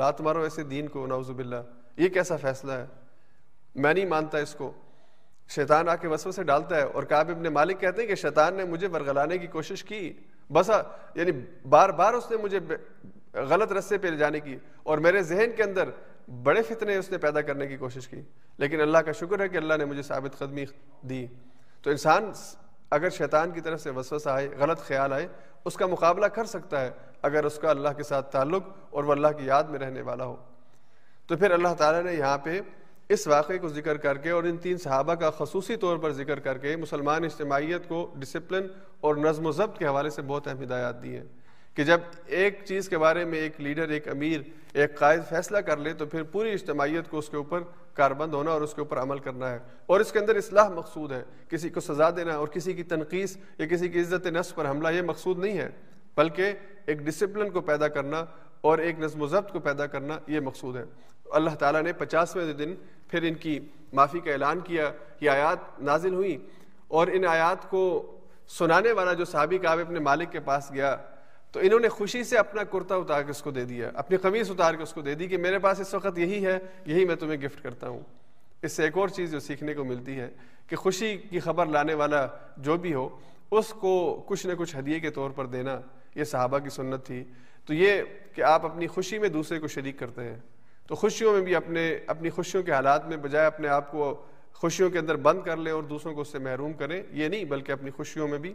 लात मारो ऐसे दीन को नाउजुबिल्ला ये कैसा फैसला है मैं नहीं मानता इसको शैतान आके वसों से डालता है और काब इबन मालिक कहते हैं कि शैतान ने मुझे वरगलाने की कोशिश की बसा यानी बार बार उसने मुझे गलत रस्ते पर ले जाने की और मेरे जहन के अंदर बड़े फितने उसने पैदा करने की कोशिश की लेकिन अल्लाह का शुक्र है कि अल्लाह ने मुझे साबित कदमी दी तो इंसान अगर शैतान की तरफ से वसवस आए गलत ख्याल आए उसका मुकाबला कर सकता है अगर उसका अल्लाह के साथ ताल्लुक़ और वह अल्लाह की याद में रहने वाला हो तो फिर अल्लाह ताला ने यहाँ पे इस वाक़े को जिक्र करके और इन तीन सहाबा का खसूसी तौर पर जिक्र करके मुसलमान इज्तमाहीत को डिसप्लिन और नज़म ज़ब्त के हवाले से बहुत अहम हिदायत दी हैं कि जब एक चीज़ के बारे में एक लीडर एक अमीर एक कायद फैसला कर ले तो फिर पूरी इज्तमाहीत को उसके ऊपर कारबंद होना और उसके ऊपर अमल करना है और इसके अंदर असलाह मकसूद है किसी को सज़ा देना और किसी की तनखीस या किसी की इज़्ज़त नस्ब पर हमला ये मकसूद नहीं है बल्कि एक डिसप्लिन को पैदा करना और एक नज़म ज़ब्त को पैदा करना ये मकसूद है अल्लाह ताला ने पचासवें दिन फिर इनकी माफ़ी का ऐलान किया ये आयात नाजिल हुई और इन आयात को सुनाने वाला जो सहाबी काब अपने मालिक के पास गया तो इन्होंने खुशी से अपना कुर्ता उतार के उसको दे दिया अपनी कमीज़ उतार के उसको दे दी कि मेरे पास इस वक्त यही है यही मैं तुम्हें गिफ्ट करता हूँ इससे एक और चीज़ जो सीखने को मिलती है कि खुशी की खबर लाने वाला जो भी हो उसको कुछ ना कुछ हदिए के तौर पर देना ये सहाबा की सुन्नत थी तो ये कि आप अपनी खुशी में दूसरे को शरीक करते हैं तो खुशियों में भी अपने अपनी खुशियों के हालात में बजाय अपने आप को खुशियों के अंदर बंद कर लें और दूसरों को उससे महरूम करें ये नहीं बल्कि अपनी खुशियों में भी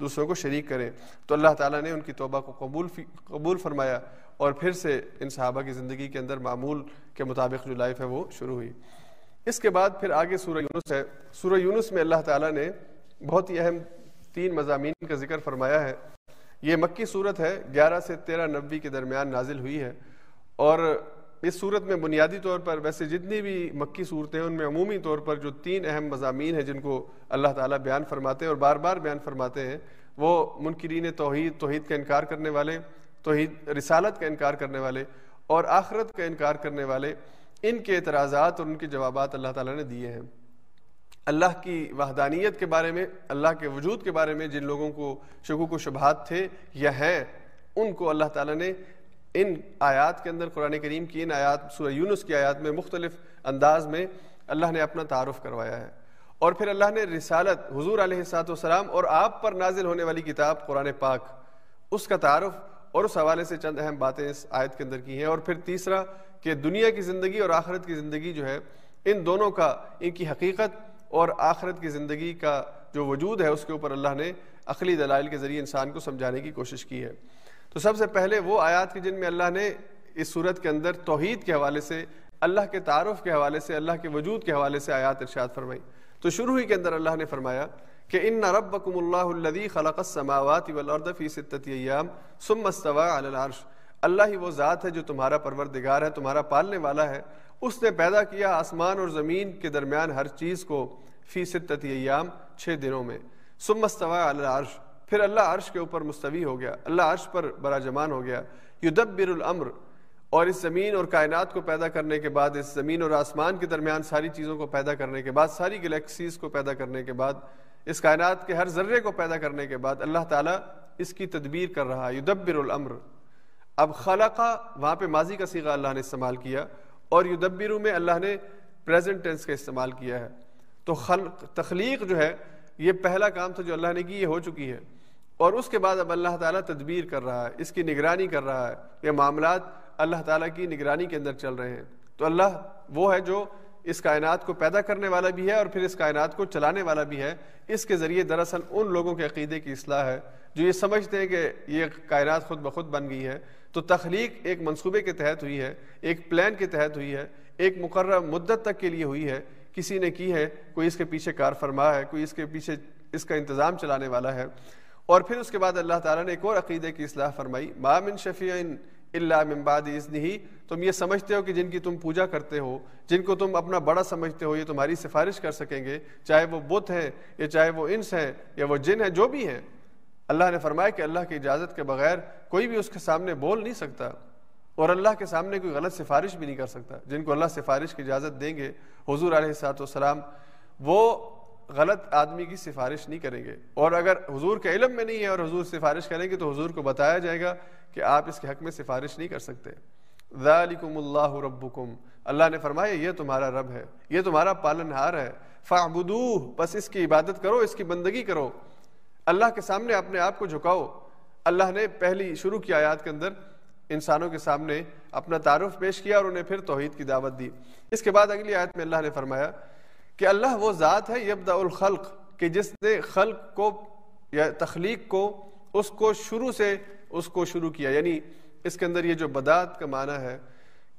दूसरों को शरीक करें तो अल्लाह ताला ने उनकी तोबा को कबूल कबूल फरमाया और फिर से इन सहाबा की ज़िंदगी के अंदर मामूल के मुताबिक जो लाइफ है वो शुरू हुई इसके बाद फिर आगे सूर्य यूनुस है सूर्य यूनुस में अल्लाह ताला ने बहुत ही अहम तीन मजामी का जिक्र फरमाया है ये मक्की सूरत है ग्यारह से तेरह नबी के दरमियान नाजिल हुई है और इस सूरत में बुनियादी तौर पर वैसे जितनी भी मक्की सूरतें हैं उनमें अमूमी तौर पर जो तीन अहम मजामी हैं जिनको अल्लाह ताला बयान फरमाते हैं और बार बार बयान फरमाते हैं वो मुनकरीन तोहद तोहद का इनकार करने वाले तोहद रिसालत का इनकार करने वाले और आखरत का इनकार करने वाले इनके एतराज़ा और उनके जवाब अल्लाह ताला ने दिए हैं अल्लाह की वहदानियत के बारे में अल्लाह के वजूद के बारे में जिन लोगों को शकूक व शबहत थे या हैं उनको अल्लाह ताला ने इन आयात के अंदर कुरान करीम की इन आयात सूर्य यूनुस की आयात में मुख्तलिफ अंदाज में अल्लाह ने अपना तारफ़ करवाया है और फिर अल्लाह ने रिसालत हजूर आलतम और आप पर नाजिल होने वाली किताब कुरान पाक उसका तारफ़ और उस हवाले से चंद अहम बातें इस आयत के अंदर की हैं और फिर तीसरा कि दुनिया की ज़िंदगी और आखरत की ज़िंदगी जो है इन दोनों का इनकी हकीकत और आखरत की ज़िंदगी का जो वजूद है उसके ऊपर अल्लाह ने अखली दलाइल के ज़रिए इंसान को समझाने की कोशिश की है तो सबसे पहले वो आयात की जिनमें अल्लाह ने इस सूरत के अंदर तोहद के हवाले से अल्लाह के तारफ़ के हवाले से अल्लाह के वजूद के हवाले से आयात इर्शाद फरमाई तो शुरू ही के अंदर अल्लाह ने फरमाया कि इन रबकमल्लादी खलक़ समावत वलफ़ी सत्तम सुमस्तवा अल्लाह ही वो ज़ात है जो तुम्हारा परवरदिगार है तुम्हारा पालने वाला है उसने पैदा किया आसमान और ज़मीन के दरमियान हर चीज़ को फ़ी सत्तम छः दिनों में सुमस्तवा अलार्श फिर अल्लाह अर्श के ऊपर मुस्तवी हो गया अल्लाह अर्श पर बराजमान हो गया युदब्बिरमर और इस ज़मीन और कायनात को पैदा करने के बाद इस ज़मीन और आसमान के दरमियान सारी चीज़ों को पैदा करने के बाद सारी गलेक्सीज़ को पैदा करने के बाद इस कायनात के हर जर्रे को पैदा करने के बाद अल्लाह ताला इसकी तदबीर कर रहा है युदब्बिरमर अब खलका वहाँ पर माजी का सीगा अल्लाह ने इस्तेमाल किया और युदब्बिर में अल्लाह ने प्रेजेंट टेंस का इस्तेमाल किया है तो खल तख्लीक जो है ये पहला काम था जो अल्लाह ने की ये हो चुकी है और उसके बाद अब अल्लाह ताला तदबीर कर रहा है इसकी निगरानी कर रहा है ये मामला अल्लाह ताला की निगरानी के अंदर चल रहे हैं तो अल्लाह वो है जो इस कायनात को पैदा करने वाला भी है और फिर इस कायनात को चलाने वाला भी है इसके ज़रिए दरअसल उन लोगों के अकीदे की असलाह है जो ये समझते हैं कि ये कायनात खुद ब खुद बन गई है तो तख्लीक एक मनसूबे के तहत हुई है एक प्लान के तहत हुई है एक मुकर मुद्दत तक के लिए हुई है किसी ने की है कोई इसके पीछे कार फरमा है कोई इसके पीछे इसका इंतज़ाम चलाने वाला है और फिर उसके बाद अल्लाह ताला ने एक और अकीदे की असलाह फरमाई मामिन शफ़ीन इलाबाद इज़नी तुम ये समझते हो कि जिनकी तुम पूजा करते हो जिनको तुम अपना बड़ा समझते हो ये तुम्हारी सिफारिश कर सकेंगे चाहे वो बुत हैं या चाहे वो इंस हैं या वो जिन हैं जो भी हैं अल्लाह ने फरमाया कि अल्लाह की इजाज़त के बगैर कोई भी उसके सामने बोल नहीं सकता और अल्लाह के सामने कोई गलत सिफारिश भी नहीं कर सकता जिनको अल्लाह सिफारिश की इजाज़त देंगे हजूर आलत वो गलत आदमी की सिफारिश नहीं करेंगे और अगर हुजूर के इलम में नहीं है और हुजूर सिफारिश करेंगे तो हुजूर को बताया जाएगा कि आप इसके हक में सिफारिश नहीं कर सकते रब्बुकुम अल्लाह ने फरमाया ये तुम्हारा रब है ये तुम्हारा पालनहार है फ़ाबुदू बस इसकी इबादत करो इसकी बंदगी करो अल्लाह के सामने अपने आप को झुकाओ अल्लाह ने पहली शुरू की आयात के अंदर इंसानों के सामने अपना तारफ़ पेश किया और उन्हें फिर तोहहीद की दावत दी इसके बाद अगली आयत में अल्लाह ने फरमाया कि अल्लाह वो ज़ात है यबदाउल कि जिसने खल्क को या तख्लीक को उसको शुरू से उसको शुरू किया यानी इसके अंदर ये जो बदात का माना है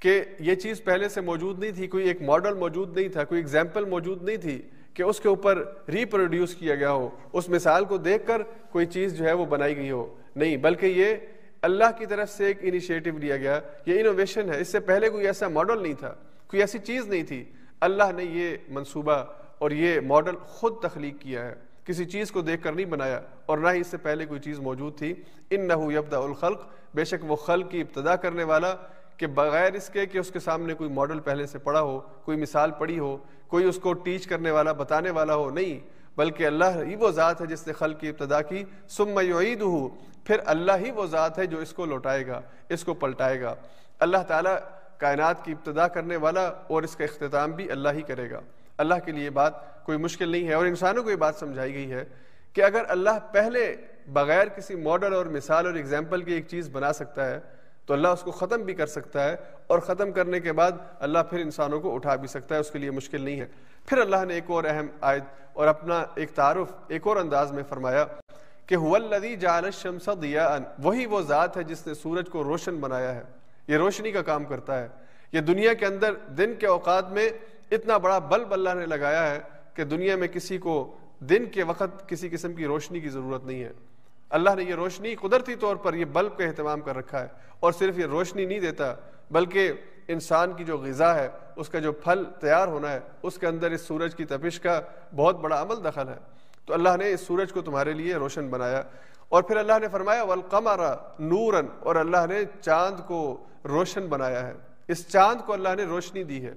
कि ये चीज़ पहले से मौजूद नहीं थी कोई एक मॉडल मौजूद नहीं था कोई एग्जाम्पल मौजूद नहीं थी कि उसके ऊपर रिप्रोड्यूस किया गया हो उस मिसाल को देख कर कोई चीज़ जो है वो बनाई गई हो नहीं बल्कि ये अल्लाह की तरफ से एक इनिशिएटिव लिया गया ये इनोवेशन है इससे पहले कोई ऐसा मॉडल नहीं था कोई ऐसी चीज़ नहीं थी अल्लाह ने ये मंसूबा और ये मॉडल ख़ुद तख्लीक किया है किसी चीज़ को देख कर नहीं बनाया और ना ही इससे पहले कोई चीज़ मौजूद थी इन नबदाखल्क बेशक वो खल की इब्तदा करने वाला कि बग़ैर इसके कि उसके सामने कोई मॉडल पहले से पड़ा हो कोई मिसाल पड़ी हो कोई उसको टीच करने वाला बताने वाला हो नहीं बल्कि अल्लाह ही वो ज़ात है जिसने खल की इब्तदा की सुम यूद फिर अल्लाह ही वो ज़ात है जो इसको लौटाएगा इसको पलटाएगा अल्लाह ताला कायनात की इब्तदा करने वाला और इसका अख्ताम भी अल्लाह ही करेगा अल्लाह के लिए बात कोई मुश्किल नहीं है और इंसानों को ये बात समझाई गई है कि अगर अल्लाह पहले बगैर किसी मॉडल और मिसाल और एग्जाम्पल की एक चीज़ बना सकता है तो अल्लाह उसको ख़त्म भी कर सकता है और ख़त्म करने के बाद अल्लाह फिर इंसानों को उठा भी सकता है उसके लिए मुश्किल नहीं है फिर अल्लाह ने एक और अहम आयत और अपना एक तारफ़ एक और अंदाज में फरमाया कि हुल्लदी जालशमसा दिया वही वो ज़ात है जिसने सूरज को रोशन बनाया है ये रोशनी का काम करता है ये दुनिया के अंदर दिन के औकात में इतना बड़ा बल्ब अल्लाह ने लगाया है कि दुनिया में किसी को दिन के वक्त किसी किस्म की रोशनी की ज़रूरत नहीं है अल्लाह ने यह रोशनी कुदरती तौर पर यह बल्ब का अहतमाम कर रखा है और सिर्फ ये रोशनी नहीं देता बल्कि इंसान की जो गज़ा है उसका जो फल तैयार होना है उसके अंदर इस सूरज की तपिश का बहुत बड़ा अमल दखल है तो अल्लाह ने इस सूरज को तुम्हारे लिए रोशन बनाया और फिर अल्लाह ने फरमाया वलकमारा नूरन और अल्लाह ने चांद को रोशन बनाया है इस चांद को अल्लाह ने रोशनी दी है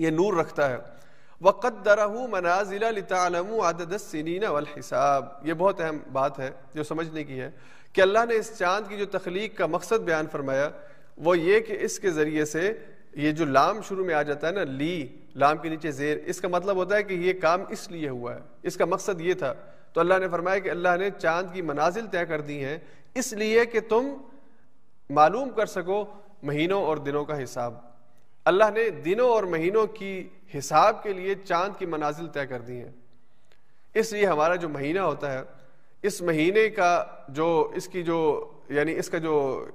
ये नूर रखता है वक़दर मनाजिलम आददसिन वलहिसाब ये बहुत अहम बात है जो समझने की है कि अल्लाह ने इस चांद की जो तख्लीक का मकसद बयान फरमाया वो ये कि इसके ज़रिए से ये जो लाम शुरू में आ जाता है ना ली लाम के नीचे जेर इसका मतलब होता है कि ये काम इसलिए हुआ है इसका मकसद ये था तो अल्लाह ने फरमाया कि अल्लाह ने चांद की मनाजिल तय कर दी हैं इसलिए कि तुम मालूम कर सको महीनों और दिनों का हिसाब अल्लाह ने दिनों और महीनों की हिसाब के लिए चांद की मनाजिल तय कर दी हैं इसलिए हमारा जो महीना होता है इस महीने का जो इसकी जो यानी इसका जो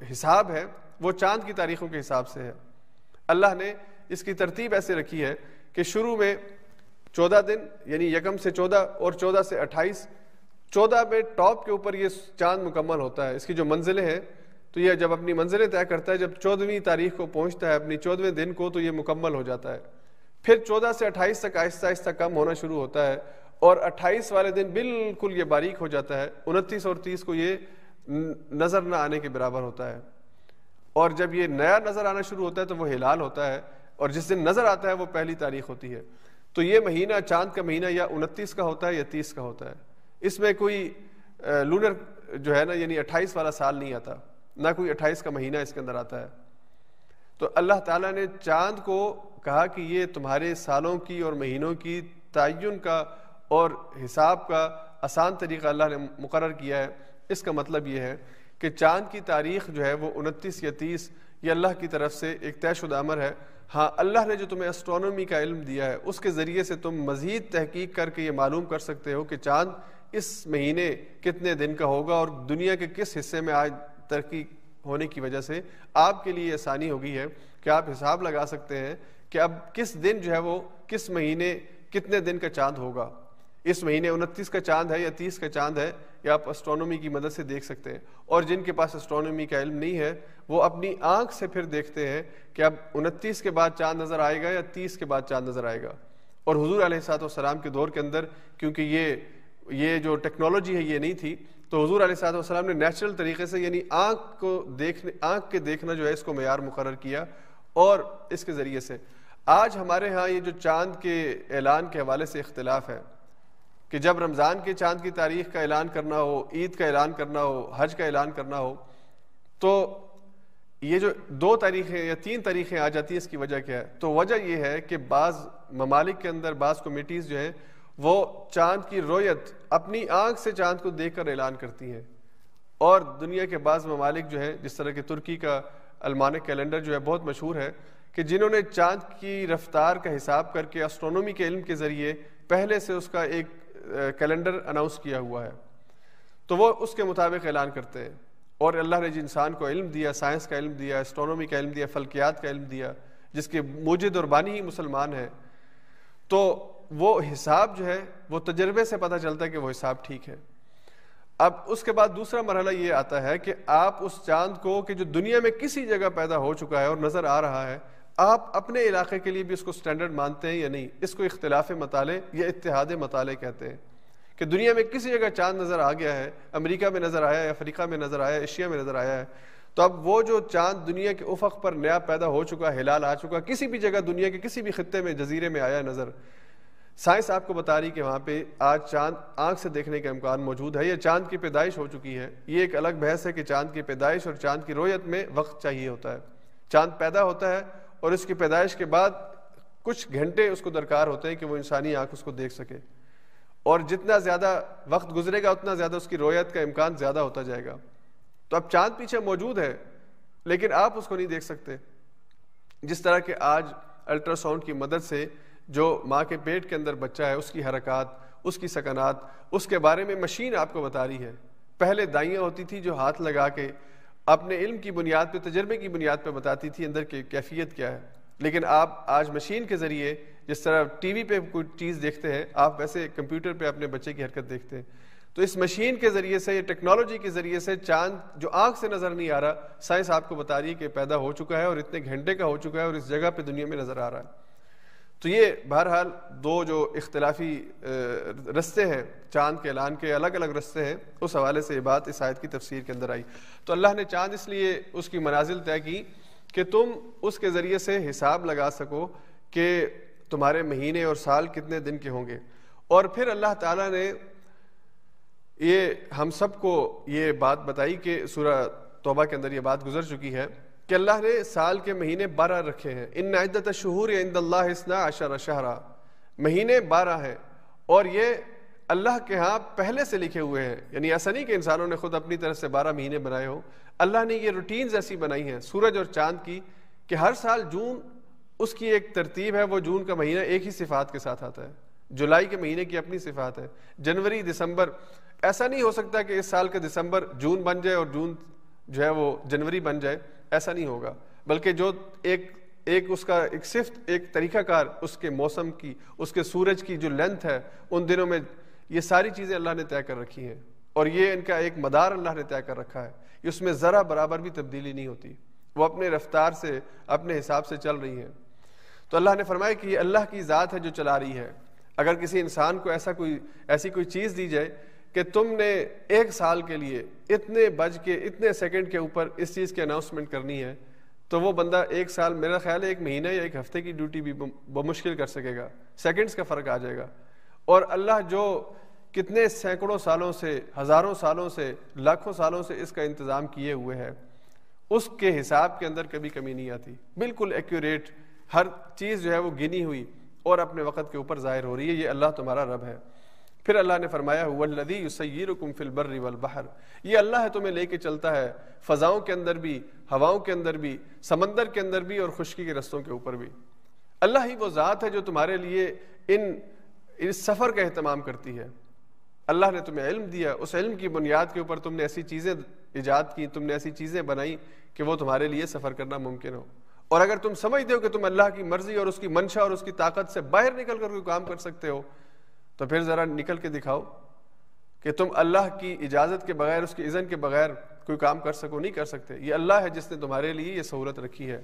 हिसाब है वो चांद की तारीखों के हिसाब से है अल्लाह ने इसकी तरतीब ऐसे रखी है कि शुरू में चौदह दिन यानी यकम से चौदह और चौदह से अट्ठाईस चौदह में टॉप के ऊपर ये चांद मुकम्मल होता है इसकी जो मंजिलें हैं तो यह जब अपनी मंजिलें तय करता है जब चौदहवीं तारीख को पहुंचता है अपनी चौदहवें दिन को तो ये मुकम्मल हो जाता है फिर चौदह से अट्ठाईस तक आहिस्ता आहिस्ता कम होना शुरू होता है और अट्ठाईस वाले दिन बिल्कुल ये बारीक हो जाता है उनतीस और तीस को ये नज़र ना आने के बराबर होता है और जब ये नया नज़र आना शुरू होता है तो वह हिलाल होता है और जिस दिन नज़र आता है वह पहली तारीख होती है तो ये महीना चांद का महीना या उनतीस का होता है या तीस का होता है इसमें कोई लूनर जो है ना यानी अट्ठाईस वाला साल नहीं आता ना कोई अट्ठाईस का महीना इसके अंदर आता है तो अल्लाह ताला ने चांद को कहा कि ये तुम्हारे सालों की और महीनों की तयन का और हिसाब का आसान तरीका अल्लाह ने मुकर किया है इसका मतलब ये है कि चांद की तारीख जो है वो उनतीस या तीस ये अल्लाह की तरफ से एक तयशुदा अमर है हाँ अल्लाह ने जो तुम्हें एस्ट्रोनॉमी का इल्म दिया है उसके ज़रिए से तुम मज़ीद तहकीक करके ये मालूम कर सकते हो कि चांद इस महीने कितने दिन का होगा और दुनिया के किस हिस्से में आज तरक्की होने की वजह से आपके लिए आसानी हो गई है कि आप हिसाब लगा सकते हैं कि अब किस दिन जो है वो किस महीने कितने दिन का चांद होगा इस महीने उनतीस का चांद है या तीस का चांद है या आप एस्ट्रोनॉमी की मदद से देख सकते हैं और जिनके पास एस्ट्रोनॉमी का इल्म नहीं है वो अपनी आंख से फिर देखते हैं कि अब उनतीस के बाद चांद नज़र आएगा या तीस के बाद चांद नज़र आएगा और हजूर सलाम के दौर के अंदर क्योंकि ये ये जो टेक्नोलॉजी है ये नहीं थी तो हजूर आसमाम ने नेचुरल तरीके से यानी आँख को देखने आँख के देखना जो है इसको मैार मुकर किया और इसके ज़रिए से आज हमारे यहाँ ये जो चाँद के ऐलान के हवाले से इख्तलाफ है कि जब रमज़ान के चांद की तारीख का ऐलान करना हो ईद का ऐलान करना हो हज का ऐलान करना हो तो ये जो दो तारीखें या तीन तारीखें आ जाती हैं इसकी वजह क्या है तो वजह यह है कि बाज़ ममालिक के अंदर बाज़ कमेटीज़ जो हैं वो चांद की रोयत अपनी आंख से चांद को देख कर ऐलान करती हैं और दुनिया के बाद ममालिक जो हैं जिस तरह के तुर्की का अलमानिक कैलेंडर जो है बहुत मशहूर है कि जिन्होंने चांद की रफ्तार का हिसाब करके एस्ट्रोनॉमी के इल्म के ज़रिए पहले से उसका एक कैलेंडर अनाउंस किया हुआ है तो वो उसके मुताबिक ऐलान करते हैं और अल्लाह ने जिस इंसान को इल्म दिया साइंस का इल्म दिया एस्ट्रोनॉमी का इल्म दिया फल्कियात का इल्म दिया जिसके मोजिद और ही मुसलमान हैं तो वो हिसाब जो है वो तजर्बे से पता चलता है कि वो हिसाब ठीक है अब उसके बाद दूसरा मरहला ये आता है कि आप उस चांद को कि जो दुनिया में किसी जगह पैदा हो चुका है और नज़र आ रहा है आप अपने इलाके के लिए भी इसको स्टैंडर्ड मानते हैं या नहीं इसको इख्तलाफ मताले या इतिहाद मताले कहते हैं कि दुनिया में किसी जगह चांद नज़र आ गया है अमेरिका में नज़र आया है अफ्रीका में नज़र आया है एशिया में नज़र आया है तो अब वो जो चांद दुनिया के उफक पर नया पैदा हो चुका हिलाल आ चुका किसी भी जगह दुनिया के किसी भी खत्े में जजीरे में आया नज़र साइंस आपको बता रही कि वहाँ पे आज चांद आंख से देखने का इम्कान मौजूद है या चांद की पैदाइश हो चुकी है ये एक अलग बहस है कि चांद की पैदाइश और चांद की रोयत में वक्त चाहिए होता है चांद पैदा होता है और इसकी पैदाइश के बाद कुछ घंटे उसको दरकार होते हैं कि वो इंसानी आँख उसको देख सके और जितना ज़्यादा वक्त गुजरेगा उतना ज़्यादा उसकी रोयत का इम्कान ज़्यादा होता जाएगा तो अब चांद पीछे मौजूद है लेकिन आप उसको नहीं देख सकते जिस तरह के आज अल्ट्रासाउंड की मदद से जो माँ के पेट के अंदर बच्चा है उसकी हरकत उसकी सकनात उसके बारे में मशीन आपको बता रही है पहले दाइयाँ होती थी जो हाथ लगा के अपने इल्म की बुनियाद पे तजर्बे की बुनियाद पे बताती थी अंदर की कैफियत क्या है लेकिन आप आज मशीन के ज़रिए जिस तरह टीवी पे कोई चीज़ देखते हैं आप वैसे कंप्यूटर पे अपने बच्चे की हरकत देखते हैं तो इस मशीन के ज़रिए से टेक्नोलॉजी के ज़रिए से चांद जो आँख से नज़र नहीं आ रहा साइंस आपको बता रही है कि पैदा हो चुका है और इतने घंटे का हो चुका है और इस जगह पर दुनिया में नज़र आ रहा है तो ये बहरहाल दो जो इख्तलाफी रस्ते हैं चांद के ऐलान के अलग अलग रस्ते हैं उस हवाले से ये बात इस आयत की तफसीर के अंदर आई तो अल्लाह ने चांद इसलिए उसकी मनाजिल तय की कि तुम उसके ज़रिए से हिसाब लगा सको कि तुम्हारे महीने और साल कितने दिन के होंगे और फिर अल्लाह ताला ने ये हम सबको ये बात बताई कि सूरह तोबा के अंदर ये बात गुजर चुकी है कि अल्लाह ने साल के महीने बारह रखे हैं इन नदत शहूर इंदल्ला अशर शहरा महीने बारह हैं और ये अल्लाह के यहाँ पहले से लिखे हुए हैं यानी ऐसा नहीं कि इंसानों ने खुद अपनी तरफ से बारह महीने बनाए हो अल्लाह ने ये रूटीन्स ऐसी बनाई हैं सूरज और चांद की कि हर साल जून उसकी एक तरतीब है वो जून का महीना एक ही सिफात के साथ आता है जुलाई के महीने की अपनी सिफात है जनवरी दिसंबर ऐसा नहीं हो सकता कि इस साल का दिसंबर जून बन जाए और जून जो है वो जनवरी बन जाए ऐसा नहीं होगा बल्कि जो एक एक उसका एक सिफ्त एक तरीक़ाकार उसके मौसम की उसके सूरज की जो लेंथ है उन दिनों में ये सारी चीज़ें अल्लाह ने तय कर रखी हैं और ये इनका एक मदार अल्लाह ने तय कर रखा है कि उसमें ज़रा बराबर भी तब्दीली नहीं होती वो अपने रफ्तार से अपने हिसाब से चल रही हैं तो अल्लाह ने फरमाया कि अल्लाह की ज़ात है जो चला रही है अगर किसी इंसान को ऐसा कोई ऐसी कोई चीज़ दी जाए कि तुमने एक साल के लिए इतने बज के इतने सेकंड के ऊपर इस चीज़ की अनाउंसमेंट करनी है तो वो बंदा एक साल मेरा ख्याल है एक महीना या एक हफ्ते की ड्यूटी भी बमुश्किल कर सकेगा सेकंड्स का फ़र्क आ जाएगा और अल्लाह जो कितने सैकड़ों सालों से हज़ारों सालों से लाखों सालों से इसका इंतज़ाम किए हुए है उसके हिसाब के अंदर कभी कमी नहीं आती बिल्कुल एक्यूरेट हर चीज़ जो है वो गिनी हुई और अपने वक्त के ऊपर ज़ाहिर हो रही है ये अल्लाह तुम्हारा रब है फिर अल्लाह ने फरमाया वल्लदी सैर फिल बर्र वल बहर ये अल्लाह है तुम्हें लेके चलता है फ़ज़ाओं के अंदर भी हवाओं के अंदर भी समंदर के अंदर भी और खुशकी के रस्तों के ऊपर भी अल्लाह ही वो ज़ात है जो तुम्हारे लिए इन इस सफ़र का अहतमाम करती है अल्लाह ने तुम्हें इल्म दिया उस इल्म की बुनियाद के ऊपर तुमने ऐसी चीज़ें ईजाद की तुमने ऐसी चीज़ें बनाई कि वो तुम्हारे लिए सफ़र करना मुमकिन हो और अगर तुम समझते हो कि तुम अल्लाह की मर्ज़ी और उसकी मंशा और उसकी ताकत से बाहर निकल कर कोई काम कर सकते हो तो फिर ज़रा निकल के दिखाओ कि तुम अल्लाह की इजाज़त के बगैर उसके इज़न के बगैर कोई काम कर सको नहीं कर सकते ये अल्लाह है जिसने तुम्हारे लिए ये सहूलत रखी है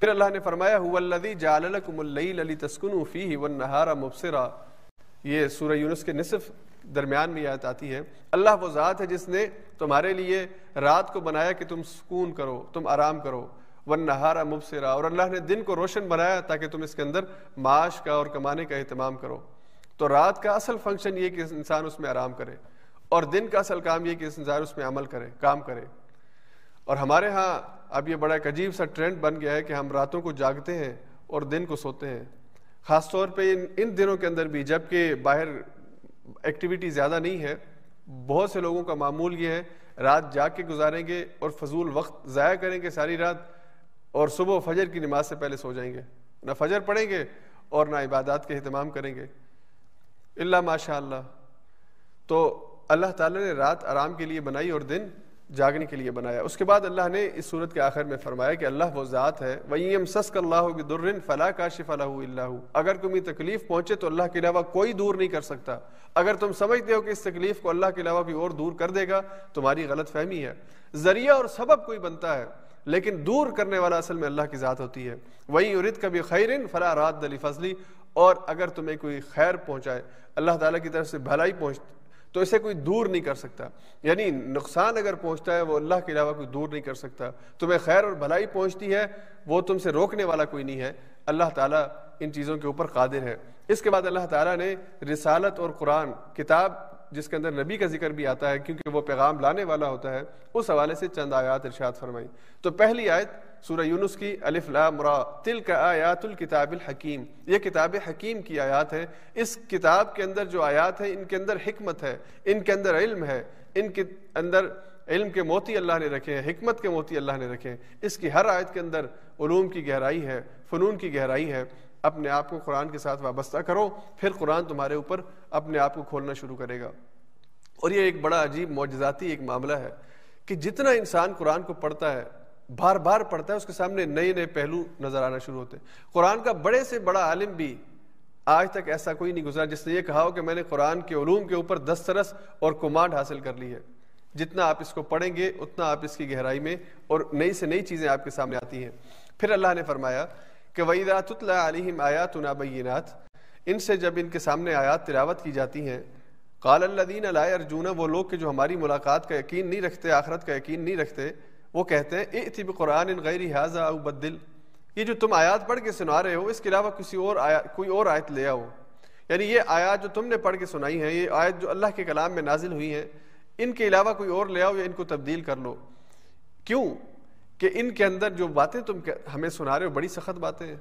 फिर अल्लाह ने फरमाया हुदी जाली तस्कुन फ़ी वन नहारा मुबसरा ये सूर्य यूनुस के नसफ़ दरमियान में याद आती है अल्लाह वो ज़ात है जिसने तुम्हारे लिए रात को बनाया कि तुम सुकून करो तुम आराम करो वन नहारा मुबसरा और अल्लाह ने दिन को रोशन बनाया ताकि तुम इसके अंदर माश का और कमाने का अहतमाम करो तो रात का असल फंक्शन ये कि इंसान उसमें आराम करे और दिन का असल काम ये कि इंसान उसमें अमल करे काम करे और हमारे यहाँ अब ये बड़ा एक अजीब सा ट्रेंड बन गया है कि हम रातों को जागते हैं और दिन को सोते हैं ख़ास तौर पे इन इन दिनों के अंदर भी जबकि बाहर एक्टिविटी ज़्यादा नहीं है बहुत से लोगों का मामूल ये है रात जाग के गुजारेंगे और फजूल वक्त ज़ाया करेंगे सारी रात और सुबह फजर की नमाज से पहले सो जाएंगे ना फजर पढ़ेंगे और ना इबादत के अहतमाम करेंगे इल्ला माशा तो अल्लाह ताला ने रात आराम के लिए बनाई और दिन जागने के लिए बनाया उसके बाद अल्लाह ने इस सूरत के आखिर में फरमाया कि अल्लाह वो ज़ात है वही हम दुर्रिन फ़ला का शिफ़ला अगर तुम्हें तकलीफ़ पहुंचे तो अल्लाह के अलावा कोई दूर नहीं कर सकता अगर तुम समझते हो कि इस तकलीफ़ को अल्लाह के अलावा कोई और दूर कर देगा तुम्हारी गलत फहमी है ज़रिया और सबब कोई बनता है लेकिन दूर करने वाला असल में अल्लाह की ज़ात होती है वहीं उरिद कभी खैरिन फ़ला रात दली फजली और अगर तुम्हें कोई खैर पहुंचाए अल्लाह ताला की तरफ से भलाई पहुंच तो इसे कोई दूर नहीं कर सकता यानी नुकसान अगर पहुंचता है वो अल्लाह के अलावा कोई दूर नहीं कर सकता तुम्हें खैर और भलाई पहुंचती है वो तुमसे रोकने वाला कोई नहीं है अल्लाह ताला इन चीज़ों के ऊपर कादिर है इसके बाद अल्लाह ताला ने रिसालत और कुरान किताब जिसके अंदर नबी का जिक्र भी आता है क्योंकि वो पैगाम लाने वाला होता है उस हवाले से चंद आयात इर्शाद फरमाई तो पहली आयत सूर्य यूनुस की अलिफ्लामरा तिल का आयातुल किताब हकीम ये किताब हकीम की आयात है इस किताब के अंदर जो आयात है इनके अंदर हिकमत है इनके अंदर इल्म है इनके अंदर इल्म के मोती अल्लाह ने रखे हैं हमत के मोती अल्लाह ने रखे हैं इसकी हर आयत के अंदर ूम की गहराई है फ़नून की गहराई है अपने आप को कुरान के साथ वाबस्ता करो फिर कुरान तुम्हारे ऊपर अपने आप को खोलना शुरू करेगा और ये एक बड़ा अजीब मोजाती एक मामला है कि जितना इंसान कुरान को पढ़ता है बार बार पढ़ता है उसके सामने नए नए पहलू नज़र आना शुरू होते हैं कुरान का बड़े से बड़ा आलिम भी आज तक ऐसा कोई नहीं गुजरा जिसने ये कहा हो कि मैंने कुरान के ओलूम के ऊपर दस्तरस और कुमांड हासिल कर ली है जितना आप इसको पढ़ेंगे उतना आप इसकी गहराई में और नई से नई चीज़ें आपके सामने आती हैं फिर अल्लाह ने फरमाया कि वईदा तुतलाम आयात नाबैनात इनसे जब इनके सामने आयात तिलावत की जाती हैं कालद्दीन अलाय अर्जुन वो लोग के जो हमारी मुलाकात का यकीन नहीं रखते आखरत का यकीन नहीं रखते वो कहते हैं ए तिब कुरान इन गैर हाजा अबद्दिल ये जो तुम आयात पढ़ के सुना रहे हो इसके अलावा किसी और आया कोई और आयत ले आओ यानी ये आयात जो तुमने पढ़ के सुनाई है ये आयत जो अल्लाह के कलाम में नाजिल हुई है इनके अलावा कोई और ले आओ या इनको तब्दील कर लो क्यों कि इनके अंदर जो बातें तुम हमें सुना रहे हो बड़ी सख्त बातें हैं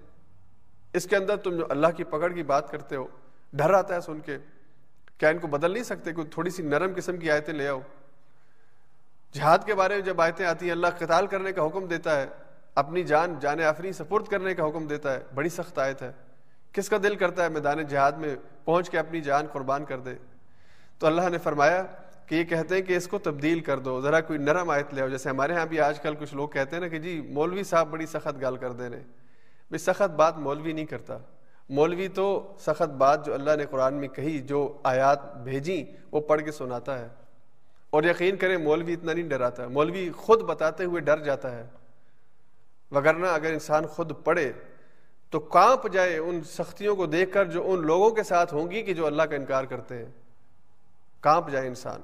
इसके अंदर तुम जो अल्लाह की पकड़ की बात करते हो डर आता है सुन के क्या इनको बदल नहीं सकते कोई थोड़ी सी नरम किस्म की आयतें ले आओ जहाद के बारे में जब आयतें आती हैं अल्लाह कताल करने का हुक्म देता है अपनी जान जान आफरी सपुर्द करने का हुक्म देता है बड़ी सख्त आयत है किसका दिल करता है मैदान जहाद में पहुंच के अपनी जान कुर्बान कर दे तो अल्लाह ने फरमाया कि ये कहते हैं कि इसको तब्दील कर दो ज़रा कोई नरम आयत ले आओ जैसे हमारे यहाँ भी आजकल कुछ लोग कहते हैं ना कि जी मौलवी साहब बड़ी सख्त गाल कर दे रहे भाई सख्त बात मौलवी नहीं करता मौलवी तो सख्त बात जो अल्लाह ने कुरान में कही जो आयात भेजी वो पढ़ के सुनाता है और यकीन करें मौलवी इतना नहीं डराता मौलवी खुद बताते हुए डर जाता है वगरना अगर इंसान खुद पढ़े तो कांप जाए उन सख्तियों को देखकर जो उन लोगों के साथ होंगी कि जो अल्लाह का इनकार करते हैं कांप जाए इंसान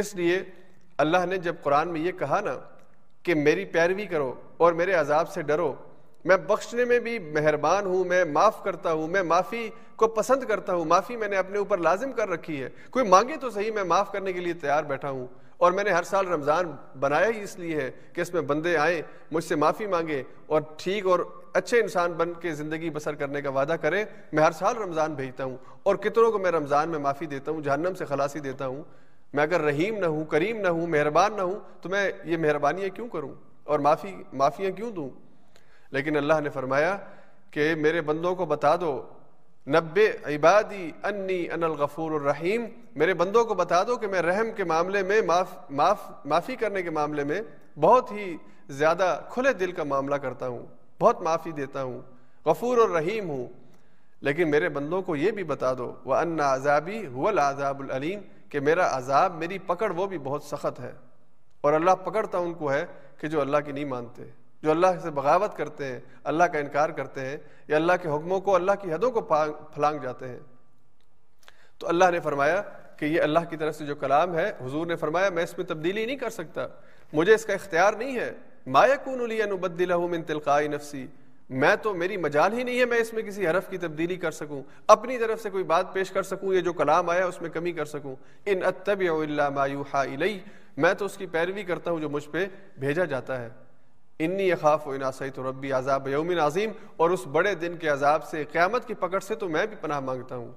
इसलिए अल्लाह ने जब कुरान में ये कहा ना कि मेरी पैरवी करो और मेरे अजाब से डरो मैं बख्शने में भी मेहरबान हूँ मैं माफ़ करता हूँ मैं माफ़ी को पसंद करता हूँ माफ़ी मैंने अपने ऊपर लाजिम कर रखी है कोई मांगे तो सही मैं माफ़ करने के लिए तैयार बैठा हूँ और मैंने हर साल रमज़ान बनाया ही इसलिए है कि इसमें बंदे आए मुझसे माफ़ी मांगे और ठीक और अच्छे इंसान बन के ज़िंदगी बसर करने का वादा करें मैं हर साल रमज़ान भेजता हूँ और कितनों को मैं रमज़ान में माफ़ी देता हूँ जहनम से खलासी देता हूँ मैं अगर रहीम ना हूं करीम ना हूं मेहरबान ना हूँ तो मैं ये मेहरबानियाँ क्यों करूँ और माफ़ी माफ़ियाँ क्यों दूँ लेकिन अल्लाह ने फरमाया कि मेरे बंदों को बता दो नब्बे इबादी अन्नी अनल गफ़ूर रहीम मेरे बंदों को बता दो कि मैं रहम के मामले में माफ़ माफ़ माफ़ी करने के मामले में बहुत ही ज़्यादा खुले दिल का मामला करता हूँ बहुत माफ़ी देता हूँ गफ़ूर और रहीम हूँ लेकिन मेरे बंदों को ये भी बता दो वह अन्ना आज़ाबी हुल आजाबलीम कि मेरा अजाब मेरी पकड़ वो भी बहुत सख्त है और अल्लाह पकड़ता उनको है कि जो अल्लाह की नहीं मानते जो अल्लाह से बगावत करते हैं अल्लाह का इनकार करते हैं या अल्लाह के हुक्मों को अल्लाह की हदों को फलांग जाते हैं तो अल्लाह ने फरमाया कि ये अल्लाह की तरफ से जो कलाम है हुजूर ने फरमाया मैं इसमें तब्दीली नहीं कर सकता मुझे इसका इख्तियार नहीं है मायकून उलिया नबद्दिलहमिन तिलकाई नफसी मैं तो मेरी मजाल ही नहीं है मैं इसमें किसी हरफ की तब्दीली कर सकूं अपनी तरफ से कोई बात पेश कर सकूं ये जो कलाम आया उसमें कमी कर सकूं इन अतबाई मैं तो उसकी पैरवी करता हूं जो मुझ पर भेजा जाता है इन्नी अखाफ वनासई तो रबी आज़ाब यौमिन आजीम और उस बड़े दिन के अजाब से क़्यामत की पकड़ से तो मैं भी पनाह मांगता हूँ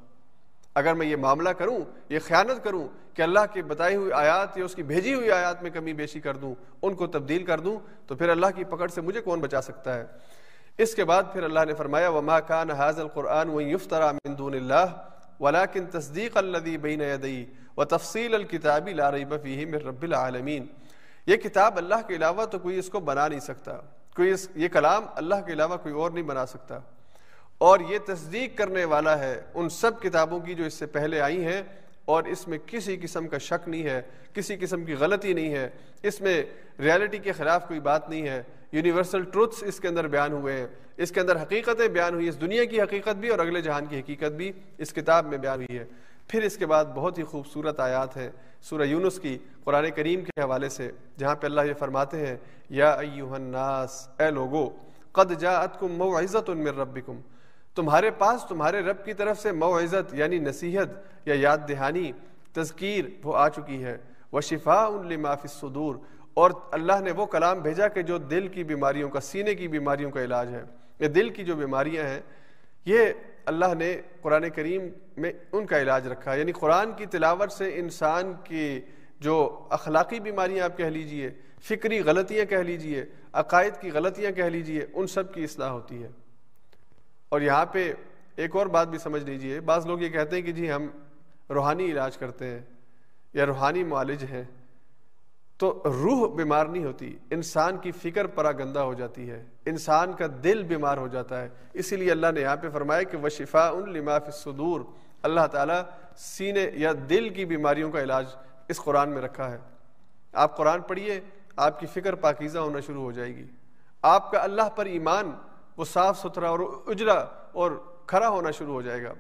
अगर मैं ये मामला करूँ ये ख्यानत करूँ कि अल्लाह के बताई हुई आयात या उसकी भेजी हुई आयात में कमी बेशी कर दूं उनको तब्दील कर दूं तो फिर अल्लाह की पकड़ से मुझे कौन बचा सकता है इसके बाद फिर अल्लाह ने फरमाया वमा कान हाजल क़ुरान व युफ्तरा वलाकिन तस्दीक अल्लदी बिन यदई व तफसील अलकिताबी ला रही बफ़ी मिर रबालमीन ये किताब अल्लाह के अलावा तो कोई इसको बना नहीं सकता कोई इस ये कलाम अल्लाह के अलावा कोई और नहीं बना सकता और ये तस्दीक करने वाला है उन सब किताबों की जो इससे पहले आई हैं और इसमें किसी किस्म का शक नहीं है किसी किस्म की गलती नहीं है इसमें रियलिटी के ख़िलाफ़ कोई बात नहीं है यूनिवर्सल ट्रुथ्स इसके अंदर बयान हुए हैं इसके अंदर हकीकतें बयान हुई इस दुनिया की हकीकत भी और अगले जहान की हकीकत भी इस किताब में बयान हुई है फिर इसके बाद बहुत ही खूबसूरत आयात है सूर्य यूनुस की कुरान करीम के हवाले से जहाँ पर अल्लाह ये फरमाते हैं या अयुहन्नास ए लोगो कद जात कुम मोज़त उनमें रबिकुम तुम्हारे पास तुम्हारे रब की तरफ से मोज़त यानी नसीहत या याद दहानी तस्कीर वो आ चुकी है व शिफा उन लिमाफ़ और अल्लाह ने वो कलाम भेजा कि जो दिल की बीमारियों का सीने की बीमारियों का इलाज है या दिल की जो बीमारियां हैं ये अल्लाह ने कुरान करीम में उनका इलाज रखा यानी कुरान की तिलावत से इंसान की जो अखलाक़ी बीमारियां आप कह लीजिए फ़िक्री गलतियां कह लीजिए अकायद की गलतियां कह लीजिए उन सब की असलाह होती है और यहाँ पे एक और बात भी समझ लीजिए बाज़ लोग ये कहते हैं कि जी हम रूहानी इलाज करते हैं या रूहानी मालिज हैं तो रूह बीमार नहीं होती इंसान की फिक्र परा गंदा हो जाती है इंसान का दिल बीमार हो जाता है इसीलिए अल्लाह ने यहाँ पे फरमाया कि वह शिफा उन सदूर अल्लाह ताला सीने या दिल की बीमारियों का इलाज इस कुरान में रखा है आप कुरान पढ़िए आपकी फ़िक्र पाकिज़ा होना शुरू हो जाएगी आपका अल्लाह पर ईमान वो साफ़ सुथरा और उजरा और खरा होना शुरू हो जाएगा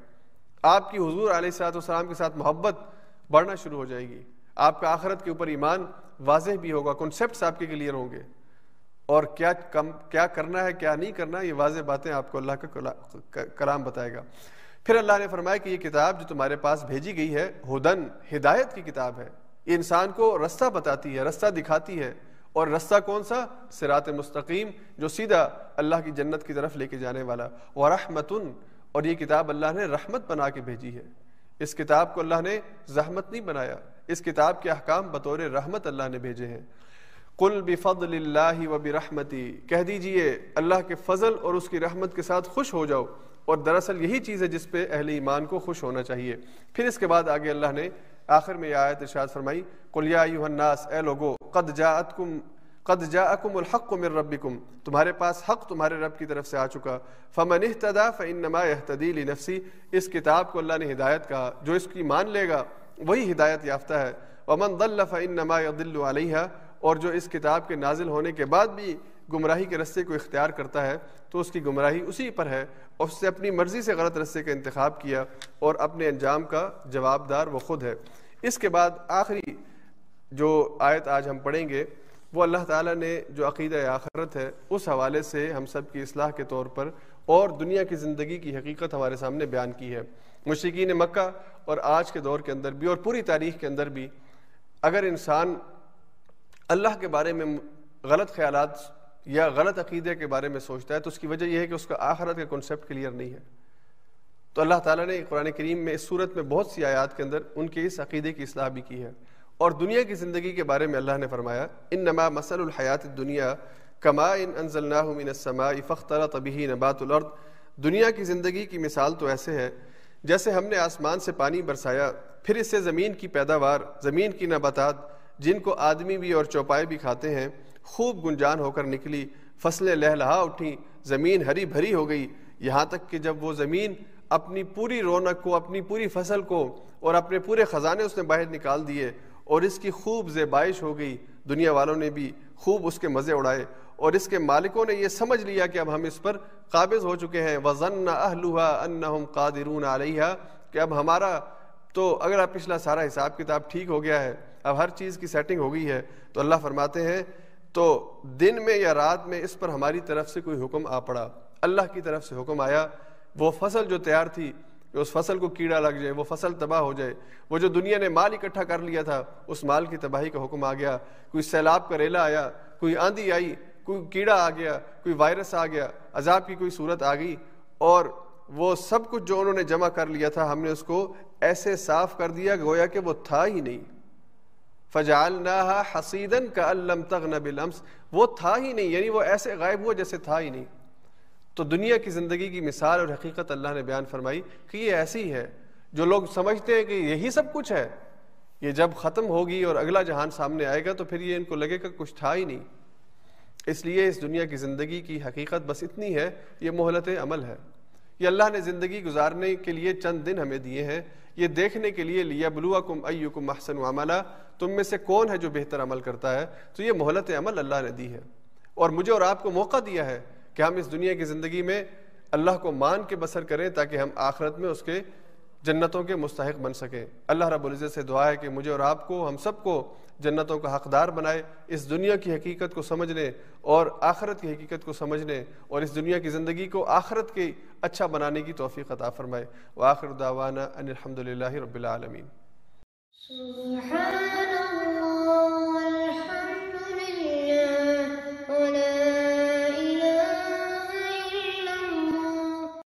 आपकी हजूर आसलाम के साथ मोहब्बत बढ़ना शुरू हो जाएगी आपका आखरत के ऊपर ईमान वाजह भी होगा कॉन्सेप्ट आपके क्लियर होंगे और क्या कम क्या करना है क्या नहीं करना ये वाजह बातें आपको अल्लाह का कलाम बताएगा फिर अल्लाह ने फरमाया कि ये किताब जो तुम्हारे पास भेजी गई है हुदन हिदायत की किताब है ये इंसान को रास्ता बताती है रास्ता दिखाती है और रास्ता कौन सा सिरात मुस्तकीम जो सीधा अल्लाह की जन्नत की तरफ लेके जाने वाला और रहमतन और ये किताब अल्लाह ने रहमत बना के भेजी है इस किताब को अल्लाह ने जहमत नहीं बनाया इस किताब के अहकाम बतौर रहमत अल्लाह ने भेजे हैं कुल बिफ़ल व बिरहमती कह दीजिए अल्लाह के फजल और उसकी रहमत के साथ खुश हो जाओ और दरअसल यही चीज़ है जिस पे अहले ईमान को खुश होना चाहिए फिर इसके बाद आगे अल्लाह ने आखिर में आयत इर्शाद फरमाई कुलियान्नास ए लोगो कद जातकुम कद जाकुमहक रबिकुम तुम्हारे पास हक तुम्हारे रब की तरफ से आ चुका फमन तदा फ़नमा तदील नफसी इस किताब को अल्लाह ने हिदायत कहा जो इसकी मान लेगा वही हिदायत याफ्ता है वमन दल्लफ़नमा दिल्लिया और जो इस किताब के नाजिल होने के बाद भी गुमराही के रस्ते को इख्तियार करता है तो उसकी गुमराही उसी पर है और उससे अपनी मर्ज़ी से गलत रस्ते का इंतखब किया और अपने अंजाम का जवाबदार वो ख़ुद है इसके बाद आखिरी जो आयत आज हम पढ़ेंगे वो अल्लाह ताला ने जो अक़ीद आखरत है उस हवाले से हम सब की असलाह के तौर पर और दुनिया की ज़िंदगी की हकीकत हमारे सामने बयान की है मुशिकीन मक्का और आज के दौर के अंदर भी और पूरी तारीख के अंदर भी अगर इंसान अल्लाह के बारे में गलत ख्याल या गलत अकीदे के बारे में सोचता है तो उसकी वजह यह है कि उसका आखरत का कॉन्सेप्ट क्लियर नहीं है तो अल्लाह ताला ने कुरान करीम में इस सूरत में बहुत सी आयात के अंदर उनके इस अकीदे की असलाह भी की है और दुनिया की ज़िंदगी के बारे में अल्लाह ने फरमाया इन नमा मसलहयात दुनिया कमा इन अनजल्ला फ़ख्तर तबी नबातलर्द दुनिया की ज़िंदगी की मिसाल तो ऐसे है जैसे हमने आसमान से पानी बरसाया फिर इससे ज़मीन की पैदावार ज़मीन की नबातात जिनको आदमी भी और चौपाए भी खाते हैं खूब गुंजान होकर निकली फसलें लहलहा उठी ज़मीन हरी भरी हो गई यहाँ तक कि जब वो ज़मीन अपनी पूरी रौनक को अपनी पूरी फसल को और अपने पूरे ख़जाने उसने बाहर निकाल दिए और इसकी खूब जेबाइश हो गई दुनिया वालों ने भी खूब उसके मज़े उड़ाए और इसके मालिकों ने यह समझ लिया कि अब हम इस पर काबिज़ हो चुके हैं वज़न अहलुहा आ रही आलिहा कि अब हमारा तो अगर आप पिछला सारा हिसाब किताब ठीक हो गया है अब हर चीज़ की सेटिंग हो गई है तो अल्लाह फरमाते हैं तो दिन में या रात में इस पर हमारी तरफ से कोई हुक्म आ पड़ा अल्लाह की तरफ से हुक्म आया वो फसल जो तैयार थी कि उस फसल को कीड़ा लग जाए वो फसल तबाह हो जाए वो जो दुनिया ने माल इकट्ठा कर लिया था उस माल की तबाही का हुक्म आ गया कोई सैलाब का रेला आया कोई आंधी आई कोई कीड़ा आ गया कोई वायरस आ गया अजाब की कोई सूरत आ गई और वो सब कुछ जो उन्होंने जमा कर लिया था हमने उसको ऐसे साफ कर दिया गोया कि वो था ही नहीं फजाल ना हसीदन का अल्लम तक बिलम्स वो था ही नहीं यानी वो ऐसे गायब हुआ जैसे था ही नहीं तो दुनिया की ज़िंदगी की मिसाल और हकीकत अल्लाह ने बयान फरमाई कि ये ऐसी है जो लोग समझते हैं कि यही सब कुछ है ये जब ख़त्म होगी और अगला जहान सामने आएगा तो फिर ये इनको लगेगा कुछ था ही नहीं इसलिए इस दुनिया की ज़िंदगी की हकीकत बस इतनी है ये मोहलत अमल है ये अल्लाह ने ज़िंदगी गुजारने के लिए चंद दिन हमें दिए हैं ये देखने के लिए लिया बलुआ कुम अयुकुम अहसन वामला तुम में से कौन है जो बेहतर अमल करता है तो ये मोहलत अमल अल्लाह ने दी है और मुझे और आपको मौका दिया है कि हम इस दुनिया की ज़िंदगी में अल्लाह को मान के बसर करें ताकि हम आखरत में उसके जन्नतों के मुस्तक बन सकें अल्लाह रबुल्ज़त से दुआ है कि मुझे और आपको हम सबको जन्नतों का हकदार बनाए इस दुनिया की हकीकत को समझने और आखरत की हकीकत को समझने और इस दुनिया की ज़िंदगी को आखरत के अच्छा बनाने की तोफ़ी अता फ़रमाए व आखिर दावाना अनिल रबालमीन سبحان الله